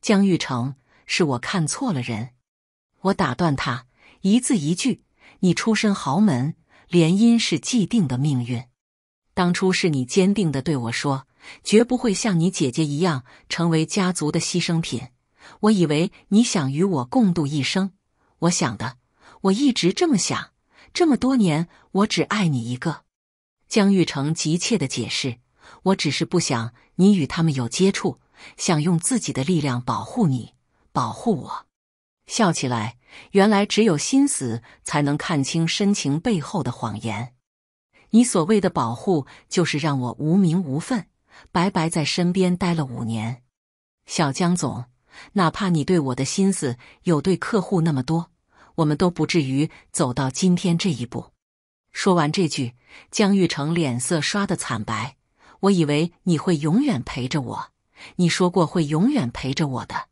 江玉成，是我看错了人。我打断他，一字一句：“你出身豪门，联姻是既定的命运。当初是你坚定的对我说，绝不会像你姐姐一样成为家族的牺牲品。我以为你想与我共度一生。我想的，我一直这么想。这么多年，我只爱你一个。”江玉成急切的解释：“我只是不想你与他们有接触，想用自己的力量保护你，保护我。”笑起来，原来只有心死才能看清深情背后的谎言。你所谓的保护，就是让我无名无份，白白在身边待了五年。小江总，哪怕你对我的心思有对客户那么多，我们都不至于走到今天这一步。说完这句，江玉成脸色刷得惨白。我以为你会永远陪着我，你说过会永远陪着我的。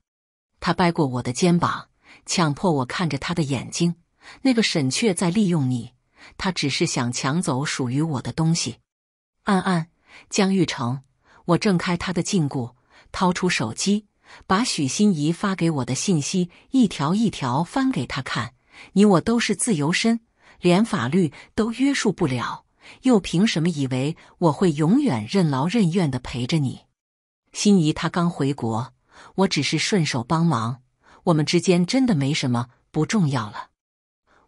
他掰过我的肩膀，强迫我看着他的眼睛。那个沈雀在利用你，他只是想抢走属于我的东西。暗暗，江玉成，我挣开他的禁锢，掏出手机，把许心怡发给我的信息一条一条翻给他看。你我都是自由身。连法律都约束不了，又凭什么以为我会永远任劳任怨的陪着你？心仪他刚回国，我只是顺手帮忙，我们之间真的没什么不重要了。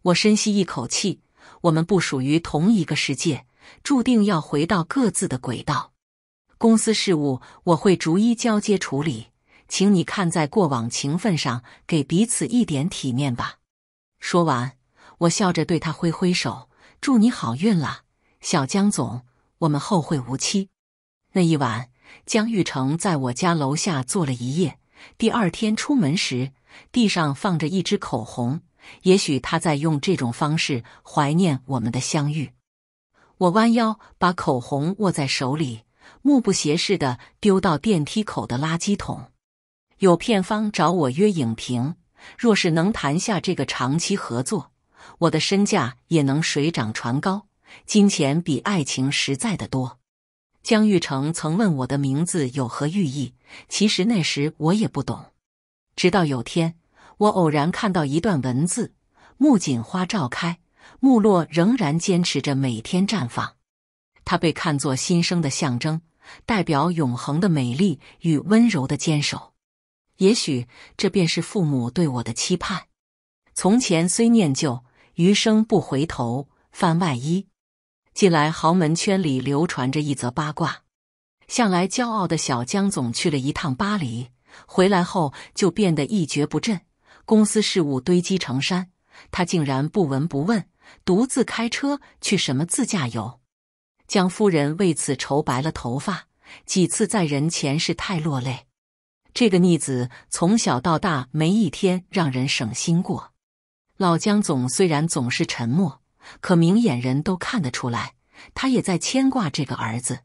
我深吸一口气，我们不属于同一个世界，注定要回到各自的轨道。公司事务我会逐一交接处理，请你看在过往情分上，给彼此一点体面吧。说完。我笑着对他挥挥手，祝你好运了，小江总，我们后会无期。那一晚，江玉成在我家楼下坐了一夜。第二天出门时，地上放着一支口红，也许他在用这种方式怀念我们的相遇。我弯腰把口红握在手里，目不斜视的丢到电梯口的垃圾桶。有片方找我约影评，若是能谈下这个长期合作。我的身价也能水涨船高，金钱比爱情实在的多。江玉成曾问我的名字有何寓意，其实那时我也不懂。直到有天，我偶然看到一段文字：木槿花照开，木落仍然坚持着每天绽放。它被看作新生的象征，代表永恒的美丽与温柔的坚守。也许这便是父母对我的期盼。从前虽念旧。余生不回头翻外一，近来豪门圈里流传着一则八卦。向来骄傲的小江总去了一趟巴黎，回来后就变得一蹶不振，公司事务堆积成山，他竟然不闻不问，独自开车去什么自驾游？江夫人为此愁白了头发，几次在人前是太落泪。这个逆子从小到大没一天让人省心过。老江总虽然总是沉默，可明眼人都看得出来，他也在牵挂这个儿子。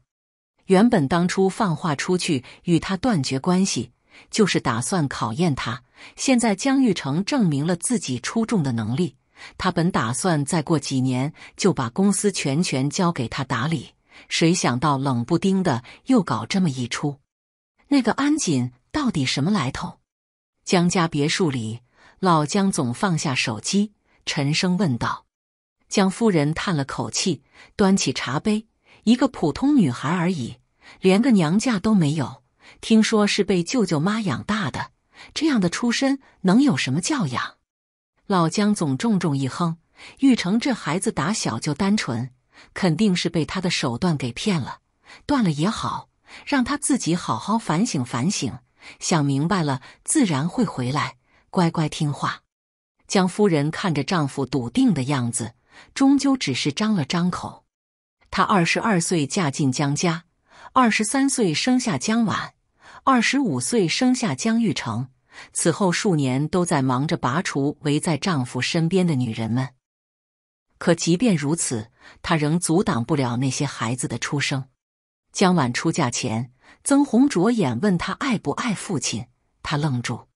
原本当初放话出去与他断绝关系，就是打算考验他。现在江玉成证明了自己出众的能力，他本打算再过几年就把公司全权交给他打理，谁想到冷不丁的又搞这么一出？那个安锦到底什么来头？江家别墅里。老江总放下手机，沉声问道：“江夫人叹了口气，端起茶杯。一个普通女孩而已，连个娘家都没有。听说是被舅舅妈养大的，这样的出身能有什么教养？”老江总重重一哼：“玉成这孩子打小就单纯，肯定是被他的手段给骗了。断了也好，让他自己好好反省反省，想明白了自然会回来。”乖乖听话。江夫人看着丈夫笃定的样子，终究只是张了张口。她二十二岁嫁进江家，二十三岁生下江婉，二十五岁生下江玉成，此后数年都在忙着拔除围在丈夫身边的女人们。可即便如此，她仍阻挡不了那些孩子的出生。江婉出嫁前，曾红着眼问她爱不爱父亲，她愣住。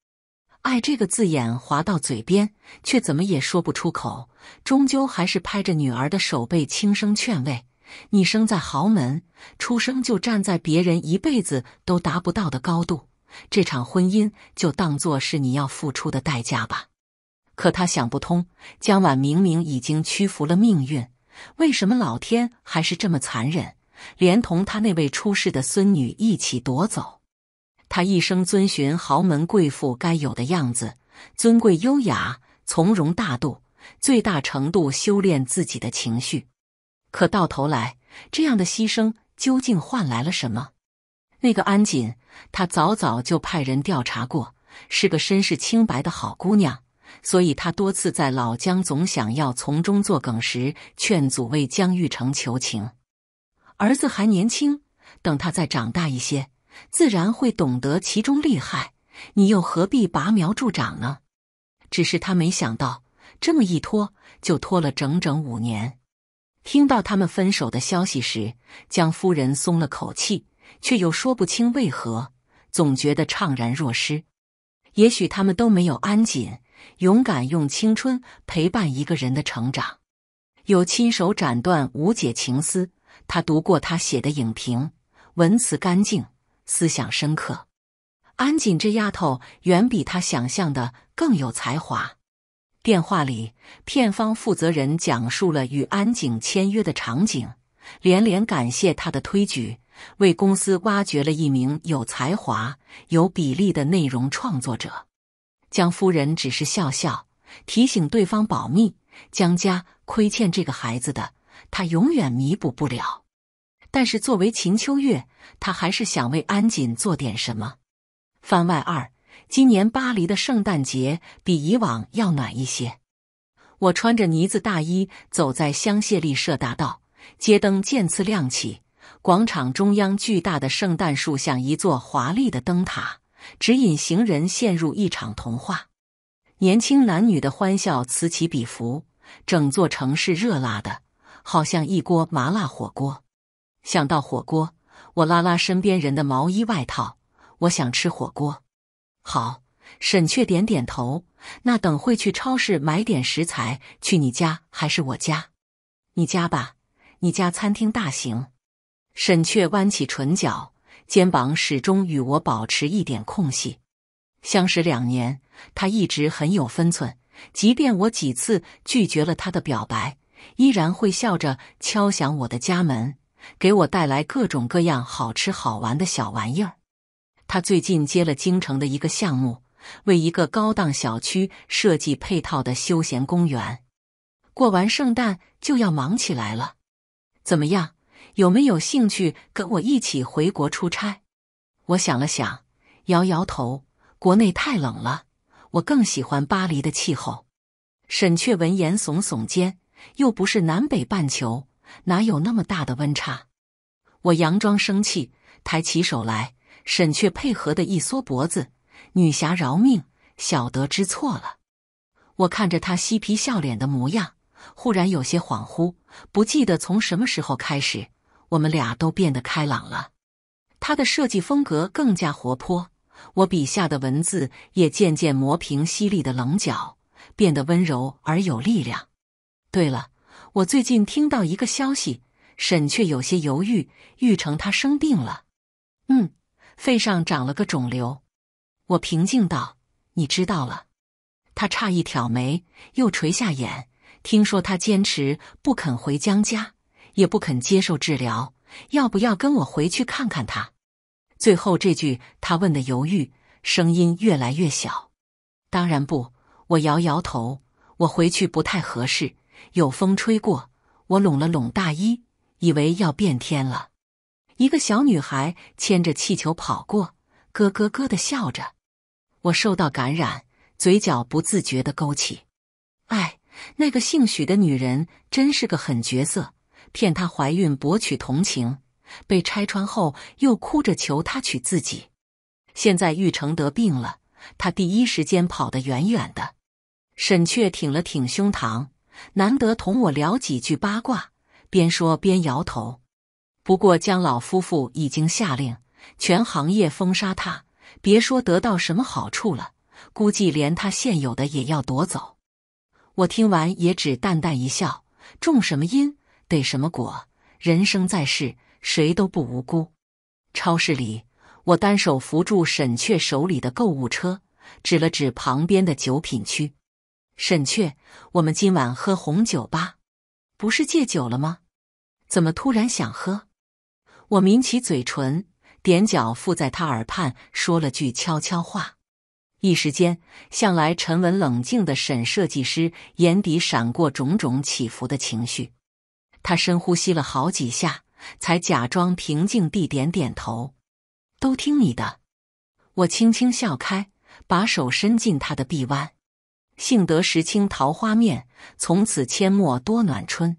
“爱”这个字眼滑到嘴边，却怎么也说不出口。终究还是拍着女儿的手背，轻声劝慰：“你生在豪门，出生就站在别人一辈子都达不到的高度，这场婚姻就当做是你要付出的代价吧。”可他想不通，江婉明明已经屈服了命运，为什么老天还是这么残忍，连同他那位出事的孙女一起夺走？他一生遵循豪门贵妇该有的样子，尊贵优雅，从容大度，最大程度修炼自己的情绪。可到头来，这样的牺牲究竟换来了什么？那个安锦，他早早就派人调查过，是个身世清白的好姑娘。所以，他多次在老江总想要从中作梗时，劝阻为江玉成求情。儿子还年轻，等他再长大一些。自然会懂得其中利害，你又何必拔苗助长呢？只是他没想到，这么一拖就拖了整整五年。听到他们分手的消息时，江夫人松了口气，却又说不清为何，总觉得怅然若失。也许他们都没有安谨勇敢，用青春陪伴一个人的成长，有亲手斩断无解情丝。他读过他写的影评，文辞干净。思想深刻，安井这丫头远比他想象的更有才华。电话里，片方负责人讲述了与安井签约的场景，连连感谢他的推举，为公司挖掘了一名有才华、有比例的内容创作者。江夫人只是笑笑，提醒对方保密。江家亏欠这个孩子的，他永远弥补不了。但是，作为秦秋月，他还是想为安锦做点什么。番外二：今年巴黎的圣诞节比以往要暖一些。我穿着呢子大衣走在香榭丽舍大道，街灯渐次亮起，广场中央巨大的圣诞树像一座华丽的灯塔，指引行人陷入一场童话。年轻男女的欢笑此起彼伏，整座城市热辣的，好像一锅麻辣火锅。想到火锅，我拉拉身边人的毛衣外套。我想吃火锅，好。沈阙点点头。那等会去超市买点食材，去你家还是我家？你家吧，你家餐厅大行。沈阙弯起唇角，肩膀始终与我保持一点空隙。相识两年，他一直很有分寸，即便我几次拒绝了他的表白，依然会笑着敲响我的家门。给我带来各种各样好吃好玩的小玩意儿。他最近接了京城的一个项目，为一个高档小区设计配套的休闲公园。过完圣诞就要忙起来了。怎么样？有没有兴趣跟我一起回国出差？我想了想，摇摇头。国内太冷了，我更喜欢巴黎的气候。沈雀闻言耸耸肩，又不是南北半球。哪有那么大的温差？我佯装生气，抬起手来，沈却配合的一缩脖子。女侠饶命，小德知错了。我看着他嬉皮笑脸的模样，忽然有些恍惚，不记得从什么时候开始，我们俩都变得开朗了。他的设计风格更加活泼，我笔下的文字也渐渐磨平犀利的棱角，变得温柔而有力量。对了。我最近听到一个消息，沈却有些犹豫。玉成他生病了，嗯，肺上长了个肿瘤。我平静道：“你知道了？”他诧异挑眉，又垂下眼。听说他坚持不肯回江家，也不肯接受治疗。要不要跟我回去看看他？最后这句他问的犹豫，声音越来越小。当然不，我摇摇头。我回去不太合适。有风吹过，我拢了拢大衣，以为要变天了。一个小女孩牵着气球跑过，咯咯咯的笑着。我受到感染，嘴角不自觉的勾起。哎，那个姓许的女人真是个狠角色，骗她怀孕博取同情，被拆穿后又哭着求她娶自己。现在玉成得病了，她第一时间跑得远远的。沈雀挺了挺胸膛。难得同我聊几句八卦，边说边摇头。不过江老夫妇已经下令，全行业封杀他。别说得到什么好处了，估计连他现有的也要夺走。我听完也只淡淡一笑：“种什么因，得什么果。人生在世，谁都不无辜。”超市里，我单手扶住沈雀手里的购物车，指了指旁边的酒品区。沈阙，我们今晚喝红酒吧？不是戒酒了吗？怎么突然想喝？我抿起嘴唇，踮脚附在他耳畔说了句悄悄话。一时间，向来沉稳冷静的沈设计师眼底闪过种种起伏的情绪。他深呼吸了好几下，才假装平静地点点头：“都听你的。”我轻轻笑开，把手伸进他的臂弯。幸得时清桃花面，从此阡陌多暖春。